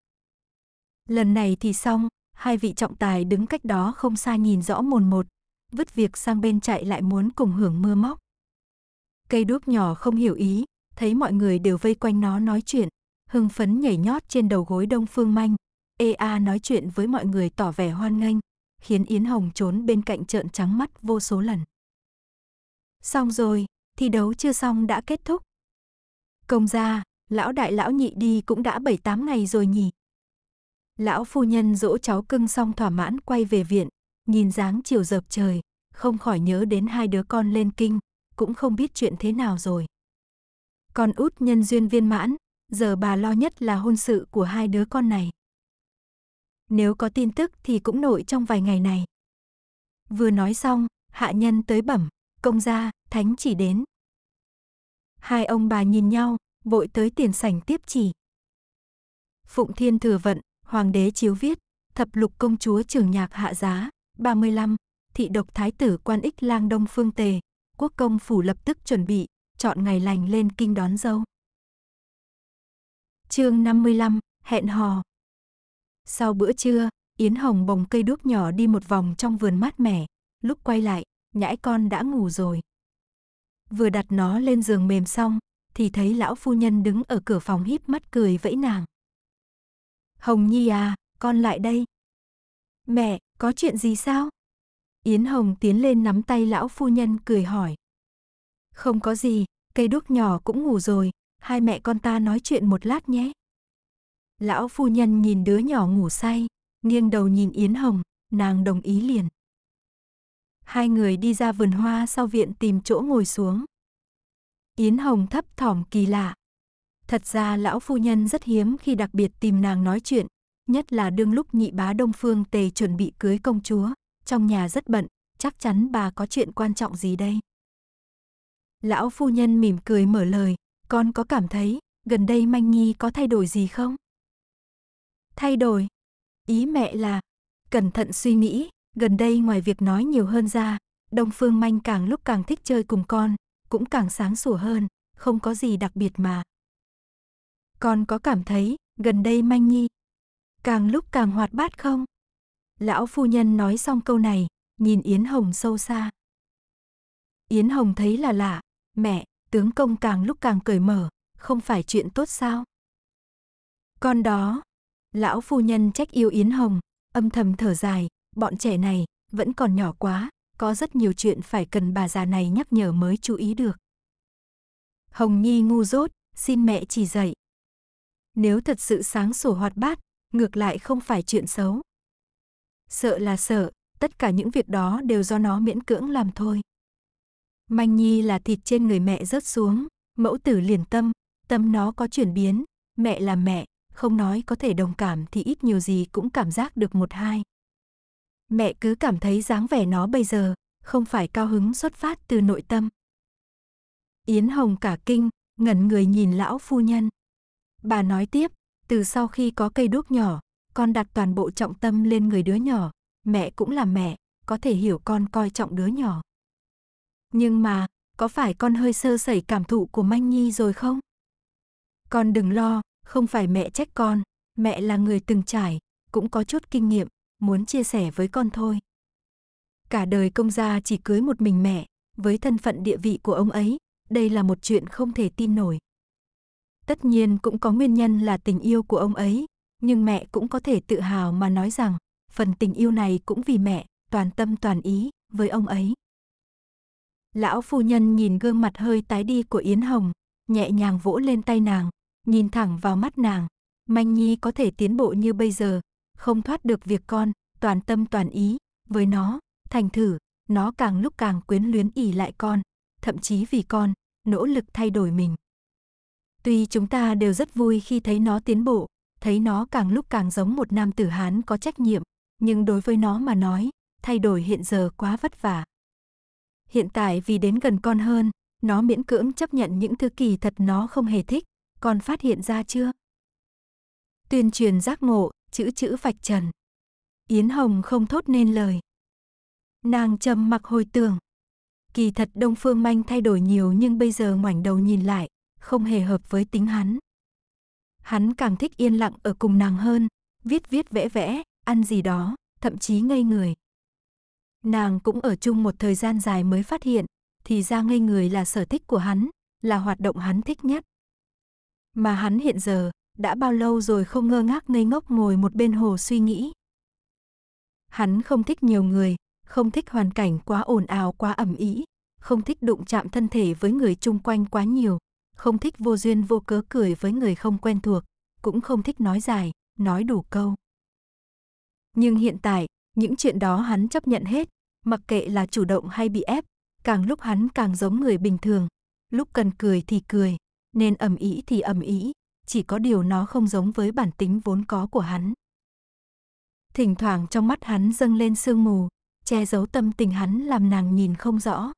Lần này thì xong, hai vị trọng tài đứng cách đó không xa nhìn rõ mồn một, vứt việc sang bên chạy lại muốn cùng hưởng mưa móc. Cây đúc nhỏ không hiểu ý, thấy mọi người đều vây quanh nó nói chuyện, hưng phấn nhảy nhót trên đầu gối Đông Phương Manh. EA nói chuyện với mọi người tỏ vẻ hoan nghênh, khiến Yến Hồng trốn bên cạnh trợn trắng mắt vô số lần. Xong rồi, thi đấu chưa xong đã kết thúc. Công gia, lão đại lão nhị đi cũng đã 7-8 ngày rồi nhỉ. Lão phu nhân dỗ cháu cưng xong thỏa mãn quay về viện, nhìn dáng chiều dập trời, không khỏi nhớ đến hai đứa con lên kinh, cũng không biết chuyện thế nào rồi. Con út nhân duyên viên mãn, giờ bà lo nhất là hôn sự của hai đứa con này. Nếu có tin tức thì cũng nội trong vài ngày này. Vừa nói xong, hạ nhân tới bẩm, công gia, thánh chỉ đến. Hai ông bà nhìn nhau, vội tới tiền sảnh tiếp chỉ. Phụng Thiên thừa vận, hoàng đế chiếu viết, thập lục công chúa trường nhạc hạ giá, 35, thị độc thái tử quan ích lang đông phương tề, quốc công phủ lập tức chuẩn bị, chọn ngày lành lên kinh đón dâu. Chương 55: Hẹn hò. Sau bữa trưa, Yến Hồng bồng cây đuốc nhỏ đi một vòng trong vườn mát mẻ, lúc quay lại, nhãi con đã ngủ rồi. Vừa đặt nó lên giường mềm xong, thì thấy lão phu nhân đứng ở cửa phòng híp mắt cười vẫy nàng. Hồng Nhi à, con lại đây. Mẹ, có chuyện gì sao? Yến Hồng tiến lên nắm tay lão phu nhân cười hỏi. Không có gì, Cây đuốc nhỏ cũng ngủ rồi, hai mẹ con ta nói chuyện một lát nhé. Lão phu nhân nhìn đứa nhỏ ngủ say, nghiêng đầu nhìn Yến Hồng, nàng đồng ý liền. Hai người đi ra vườn hoa sau viện tìm chỗ ngồi xuống. Yến Hồng thấp thỏm kỳ lạ. Thật ra lão phu nhân rất hiếm khi đặc biệt tìm nàng nói chuyện, nhất là đương lúc nhị bá Đông Phương Tề chuẩn bị cưới công chúa, trong nhà rất bận, chắc chắn bà có chuyện quan trọng gì đây. Lão phu nhân mỉm cười mở lời, con có cảm thấy gần đây Manh Nhi có thay đổi gì không? Thay đổi? Ý mẹ là, cẩn thận suy nghĩ, gần đây ngoài việc nói nhiều hơn ra, Đông Phương Manh càng lúc càng thích chơi cùng con, cũng càng sáng sủa hơn, không có gì đặc biệt mà. Con có cảm thấy gần đây Manh Nhi càng lúc càng hoạt bát không? Lão phu nhân nói xong câu này, nhìn Yến Hồng sâu xa. Yến Hồng thấy là lạ, Mẹ, tướng công càng lúc càng cởi mở, không phải chuyện tốt sao? Con đó, lão phu nhân trách yêu Yến Hồng, âm thầm thở dài, bọn trẻ này vẫn còn nhỏ quá, có rất nhiều chuyện phải cần bà già này nhắc nhở mới chú ý được. Hồng Nhi ngu dốt, xin mẹ chỉ dạy. Nếu thật sự sáng sủa hoạt bát, ngược lại không phải chuyện xấu. Sợ là sợ, tất cả những việc đó đều do nó miễn cưỡng làm thôi. Manh Nhi là thịt trên người mẹ rớt xuống, mẫu tử liền tâm, tâm nó có chuyển biến, mẹ là mẹ, không nói có thể đồng cảm thì ít nhiều gì cũng cảm giác được một hai. Mẹ cứ cảm thấy dáng vẻ nó bây giờ, không phải cao hứng xuất phát từ nội tâm. Yến Hồng cả kinh, ngẩn người nhìn lão phu nhân. Bà nói tiếp, từ sau khi có cây đuốc nhỏ, con đặt toàn bộ trọng tâm lên người đứa nhỏ, mẹ cũng là mẹ, có thể hiểu con coi trọng đứa nhỏ. Nhưng mà, có phải con hơi sơ sẩy cảm thụ của Manh Nhi rồi không? Con đừng lo, không phải mẹ trách con, mẹ là người từng trải, cũng có chút kinh nghiệm, muốn chia sẻ với con thôi. Cả đời công gia chỉ cưới một mình mẹ, với thân phận địa vị của ông ấy, đây là một chuyện không thể tin nổi. Tất nhiên cũng có nguyên nhân là tình yêu của ông ấy, nhưng mẹ cũng có thể tự hào mà nói rằng, phần tình yêu này cũng vì mẹ, toàn tâm toàn ý với ông ấy. Lão phu nhân nhìn gương mặt hơi tái đi của Yến Hồng, nhẹ nhàng vỗ lên tay nàng, nhìn thẳng vào mắt nàng. Manh Nhi có thể tiến bộ như bây giờ, không thoát được việc con, toàn tâm toàn ý, với nó, thành thử, nó càng lúc càng quyến luyến ỉ lại con, thậm chí vì con, nỗ lực thay đổi mình. Tuy chúng ta đều rất vui khi thấy nó tiến bộ, thấy nó càng lúc càng giống một nam tử Hán có trách nhiệm, nhưng đối với nó mà nói, thay đổi hiện giờ quá vất vả. Hiện tại vì đến gần con hơn, nó miễn cưỡng chấp nhận những thứ kỳ thật nó không hề thích, con phát hiện ra chưa? Tuyên truyền giác ngộ, chữ chữ vạch trần. Yến Hồng không thốt nên lời. Nàng trầm mặc hồi tưởng. Kỳ thật Đông Phương Manh thay đổi nhiều nhưng bây giờ ngoảnh đầu nhìn lại, không hề hợp với tính hắn. Hắn càng thích yên lặng ở cùng nàng hơn, viết viết vẽ vẽ, ăn gì đó, thậm chí ngây người. Nàng cũng ở chung một thời gian dài mới phát hiện, thì ra ngây người là sở thích của hắn, là hoạt động hắn thích nhất. Mà hắn hiện giờ, đã bao lâu rồi không ngơ ngác ngây ngốc ngồi một bên hồ suy nghĩ. Hắn không thích nhiều người, không thích hoàn cảnh quá ồn ào quá ẩm ý, không thích đụng chạm thân thể với người chung quanh quá nhiều, không thích vô duyên vô cớ cười với người không quen thuộc, cũng không thích nói dài, nói đủ câu. Nhưng hiện tại, những chuyện đó hắn chấp nhận hết, mặc kệ là chủ động hay bị ép, càng lúc hắn càng giống người bình thường, lúc cần cười thì cười, nên ầm ĩ thì ầm ĩ, chỉ có điều nó không giống với bản tính vốn có của hắn. Thỉnh thoảng trong mắt hắn dâng lên sương mù, che giấu tâm tình hắn làm nàng nhìn không rõ.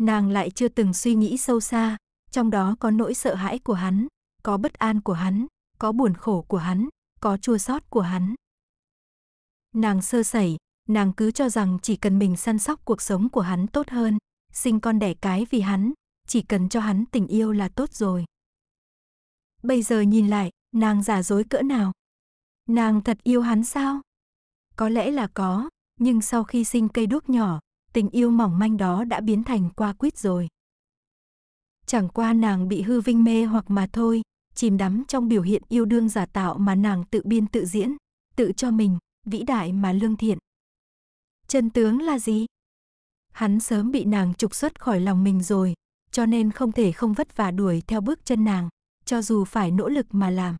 Nàng lại chưa từng suy nghĩ sâu xa, trong đó có nỗi sợ hãi của hắn, có bất an của hắn, có buồn khổ của hắn, có chua xót của hắn. Nàng sơ sẩy, nàng cứ cho rằng chỉ cần mình săn sóc cuộc sống của hắn tốt hơn, sinh con đẻ cái vì hắn, chỉ cần cho hắn tình yêu là tốt rồi. Bây giờ nhìn lại, nàng giả dối cỡ nào? Nàng thật yêu hắn sao? Có lẽ là có, nhưng sau khi sinh cây đuốc nhỏ, tình yêu mỏng manh đó đã biến thành qua quýt rồi. Chẳng qua nàng bị hư vinh mê hoặc mà thôi, chìm đắm trong biểu hiện yêu đương giả tạo mà nàng tự biên tự diễn, tự cho mình, vĩ đại mà lương thiện. Chân tướng là gì? Hắn sớm bị nàng trục xuất khỏi lòng mình rồi, cho nên không thể không vất vả đuổi theo bước chân nàng, cho dù phải nỗ lực mà làm.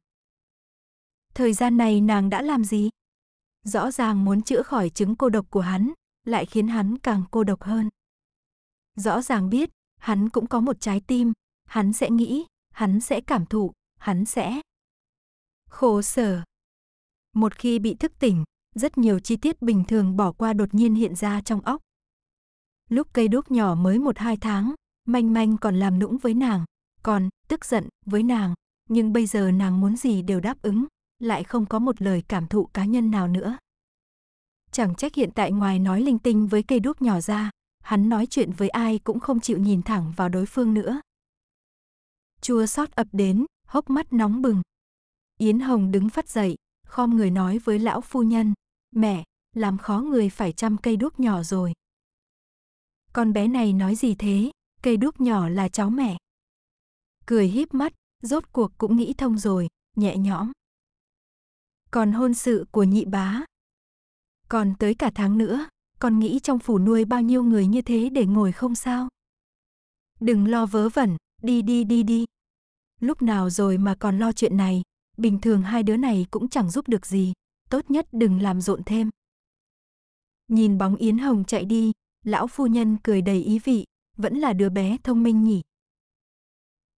Thời gian này nàng đã làm gì? Rõ ràng muốn chữa khỏi chứng cô độc của hắn, lại khiến hắn càng cô độc hơn. Rõ ràng biết, hắn cũng có một trái tim, hắn sẽ nghĩ, hắn sẽ cảm thụ, hắn sẽ khổ sở. Một khi bị thức tỉnh, rất nhiều chi tiết bình thường bỏ qua đột nhiên hiện ra trong óc. Lúc cây đúc nhỏ mới một hai tháng, manh manh còn làm nũng với nàng, còn tức giận với nàng, nhưng bây giờ nàng muốn gì đều đáp ứng, lại không có một lời cảm thụ cá nhân nào nữa. Chẳng trách hiện tại ngoài nói linh tinh với cây đúc nhỏ ra, hắn nói chuyện với ai cũng không chịu nhìn thẳng vào đối phương nữa. Chua xót ập đến, hốc mắt nóng bừng. Yến Hồng đứng phát dậy, khom người nói với lão phu nhân. Mẹ, làm khó người phải chăm cây đúc nhỏ rồi. Con bé này nói gì thế, cây đúc nhỏ là cháu mẹ. Cười híp mắt, rốt cuộc cũng nghĩ thông rồi, nhẹ nhõm. Còn hôn sự của nhị bá. Còn tới cả tháng nữa, con nghĩ trong phủ nuôi bao nhiêu người như thế để ngồi không sao? Đừng lo vớ vẩn, đi đi đi đi. Lúc nào rồi mà còn lo chuyện này, bình thường hai đứa này cũng chẳng giúp được gì, tốt nhất đừng làm rộn thêm. Nhìn bóng Yến Hồng chạy đi, lão phu nhân cười đầy ý vị, vẫn là đứa bé thông minh nhỉ.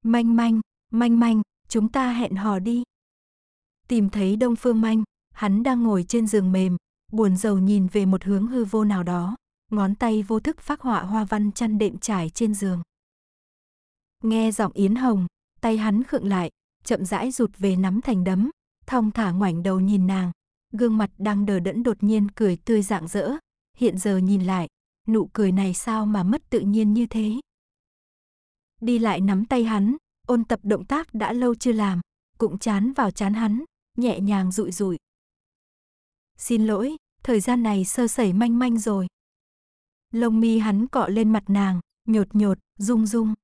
Manh manh, manh manh, chúng ta hẹn hò đi. Tìm thấy Đông Phương Manh, hắn đang ngồi trên giường mềm, buồn rầu nhìn về một hướng hư vô nào đó, ngón tay vô thức phác họa hoa văn chăn đệm trải trên giường. Nghe giọng Yến Hồng, tay hắn khựng lại, chậm rãi rụt về nắm thành đấm, thong thả ngoảnh đầu nhìn nàng, gương mặt đang đờ đẫn đột nhiên cười tươi rạng rỡ, hiện giờ nhìn lại, nụ cười này sao mà mất tự nhiên như thế. Đi lại nắm tay hắn, ôn tập động tác đã lâu chưa làm, cũng chán vào chán hắn, nhẹ nhàng rụi rụi. Xin lỗi, thời gian này sơ sẩy manh manh rồi. Lông mi hắn cọ lên mặt nàng, nhột nhột, rung rung.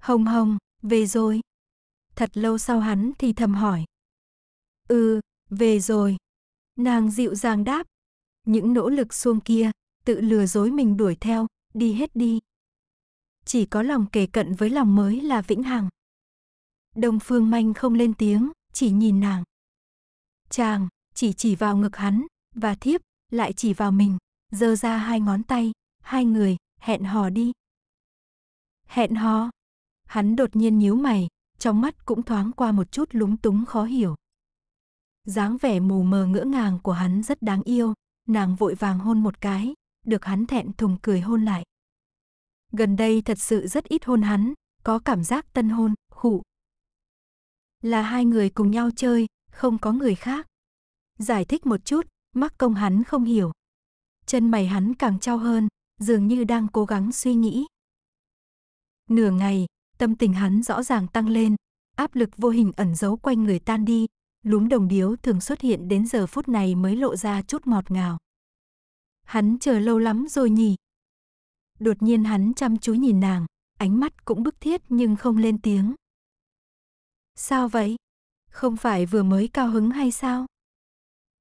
Hồng hồng, về rồi. Thật lâu sau hắn thì thầm hỏi. Ừ, về rồi. Nàng dịu dàng đáp. Những nỗ lực xuông kia, tự lừa dối mình đuổi theo, đi hết đi. Chỉ có lòng kề cận với lòng mới là vĩnh hằng. Đông Phương Manh không lên tiếng, chỉ nhìn nàng. Chàng chỉ chỉ vào ngực hắn và thiếp lại chỉ vào mình, giơ ra hai ngón tay, hai người hẹn hò đi. Hẹn hò? Hắn đột nhiên nhíu mày, trong mắt cũng thoáng qua một chút lúng túng khó hiểu dáng vẻ mù mờ ngỡ ngàng của hắn rất đáng yêu, nàng vội vàng hôn một cái, được hắn thẹn thùng cười hôn lại. Gần đây thật sự rất ít hôn hắn, có cảm giác tân hôn, khụ. Là hai người cùng nhau chơi, không có người khác. Giải thích một chút, mắc công hắn không hiểu. Chân mày hắn càng trao hơn, dường như đang cố gắng suy nghĩ. Nửa ngày, tâm tình hắn rõ ràng tăng lên, áp lực vô hình ẩn giấu quanh người tan đi, lúm đồng điếu thường xuất hiện đến giờ phút này mới lộ ra chút ngọt ngào. Hắn chờ lâu lắm rồi nhỉ? Đột nhiên hắn chăm chú nhìn nàng, ánh mắt cũng bức thiết nhưng không lên tiếng. Sao vậy? Không phải vừa mới cao hứng hay sao?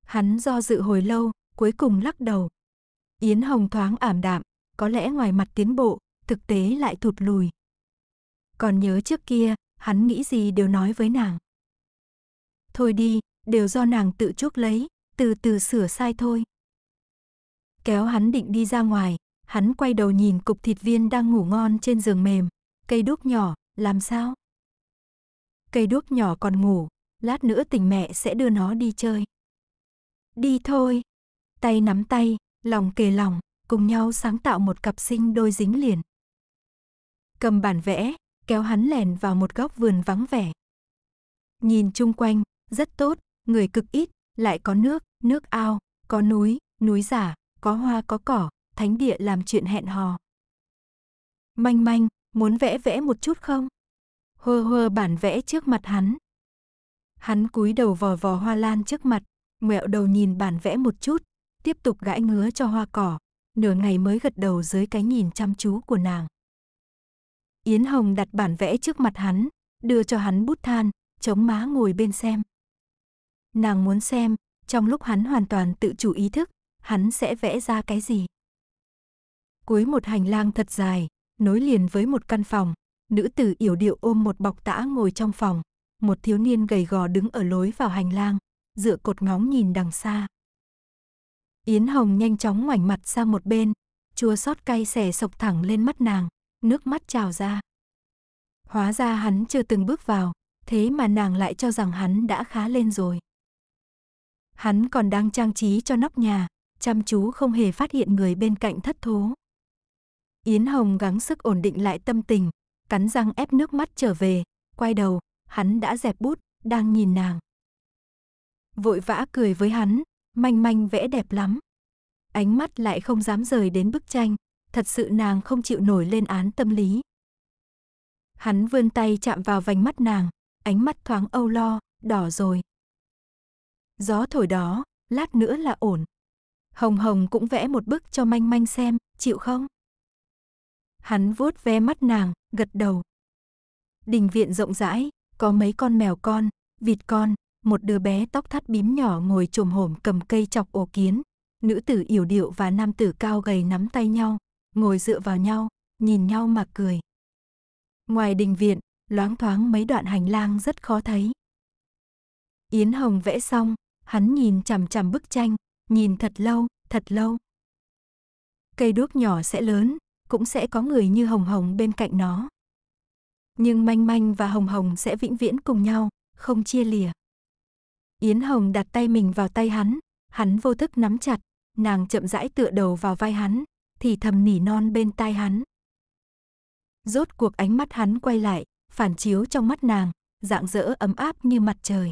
Hắn do dự hồi lâu, cuối cùng lắc đầu. Yến Hồng thoáng ảm đạm, có lẽ ngoài mặt tiến bộ, thực tế lại thụt lùi. Còn nhớ trước kia, hắn nghĩ gì đều nói với nàng. Thôi đi, đều do nàng tự chuốc lấy, từ từ sửa sai thôi. Kéo hắn định đi ra ngoài, hắn quay đầu nhìn cục thịt viên đang ngủ ngon trên giường mềm. Cây đúc nhỏ, làm sao? Cây đúc nhỏ còn ngủ, lát nữa tỉnh mẹ sẽ đưa nó đi chơi. Đi thôi. Tay nắm tay, lòng kề lòng, cùng nhau sáng tạo một cặp sinh đôi dính liền. Cầm bản vẽ, kéo hắn lèn vào một góc vườn vắng vẻ. Nhìn chung quanh, rất tốt, người cực ít, lại có nước, nước ao, có núi, núi giả, có hoa có cỏ, thánh địa làm chuyện hẹn hò. Manh manh, muốn vẽ vẽ một chút không? Hơ hơ bản vẽ trước mặt hắn. Hắn cúi đầu vò vò hoa lan trước mặt, mẹo đầu nhìn bản vẽ một chút, tiếp tục gãi ngứa cho hoa cỏ, nửa ngày mới gật đầu dưới cái nhìn chăm chú của nàng. Yến Hồng đặt bản vẽ trước mặt hắn, đưa cho hắn bút than, chống má ngồi bên xem. Nàng muốn xem, trong lúc hắn hoàn toàn tự chủ ý thức, hắn sẽ vẽ ra cái gì. Cuối một hành lang thật dài, nối liền với một căn phòng, nữ tử yểu điệu ôm một bọc tã ngồi trong phòng, một thiếu niên gầy gò đứng ở lối vào hành lang, dựa cột ngóng nhìn đằng xa. Yến Hồng nhanh chóng ngoảnh mặt sang một bên, chua xót cay xẻ sộc thẳng lên mắt nàng, nước mắt trào ra. Hóa ra hắn chưa từng bước vào, thế mà nàng lại cho rằng hắn đã khá lên rồi. Hắn còn đang trang trí cho nóc nhà, chăm chú không hề phát hiện người bên cạnh thất thố. Yến Hồng gắng sức ổn định lại tâm tình, cắn răng ép nước mắt trở về, quay đầu, hắn đã dẹp bút, đang nhìn nàng. Vội vã cười với hắn, manh manh vẽ đẹp lắm. Ánh mắt lại không dám rời đến bức tranh, thật sự nàng không chịu nổi lên án tâm lý. Hắn vươn tay chạm vào vành mắt nàng, ánh mắt thoáng âu lo, đỏ rồi gió thổi đó, lát nữa là ổn. Hồng Hồng cũng vẽ một bức cho manh manh xem, chịu không? Hắn vuốt ve mắt nàng, gật đầu. Đình viện rộng rãi, có mấy con mèo con, vịt con, một đứa bé tóc thắt bím nhỏ ngồi trồm hổm cầm cây chọc ổ kiến. Nữ tử yểu điệu và nam tử cao gầy nắm tay nhau, ngồi dựa vào nhau, nhìn nhau mà cười. Ngoài đình viện, loáng thoáng mấy đoạn hành lang rất khó thấy. Yến Hồng vẽ xong, Hắn nhìn chằm chằm bức tranh, nhìn thật lâu, thật lâu. Cây đuốc nhỏ sẽ lớn, cũng sẽ có người như Hồng Hồng bên cạnh nó. Nhưng Manh Manh và Hồng Hồng sẽ vĩnh viễn cùng nhau, không chia lìa. Yến Hồng đặt tay mình vào tay hắn, hắn vô thức nắm chặt, nàng chậm rãi tựa đầu vào vai hắn, thì thầm nỉ non bên tai hắn. Rốt cuộc ánh mắt hắn quay lại, phản chiếu trong mắt nàng, dạng dỡ ấm áp như mặt trời.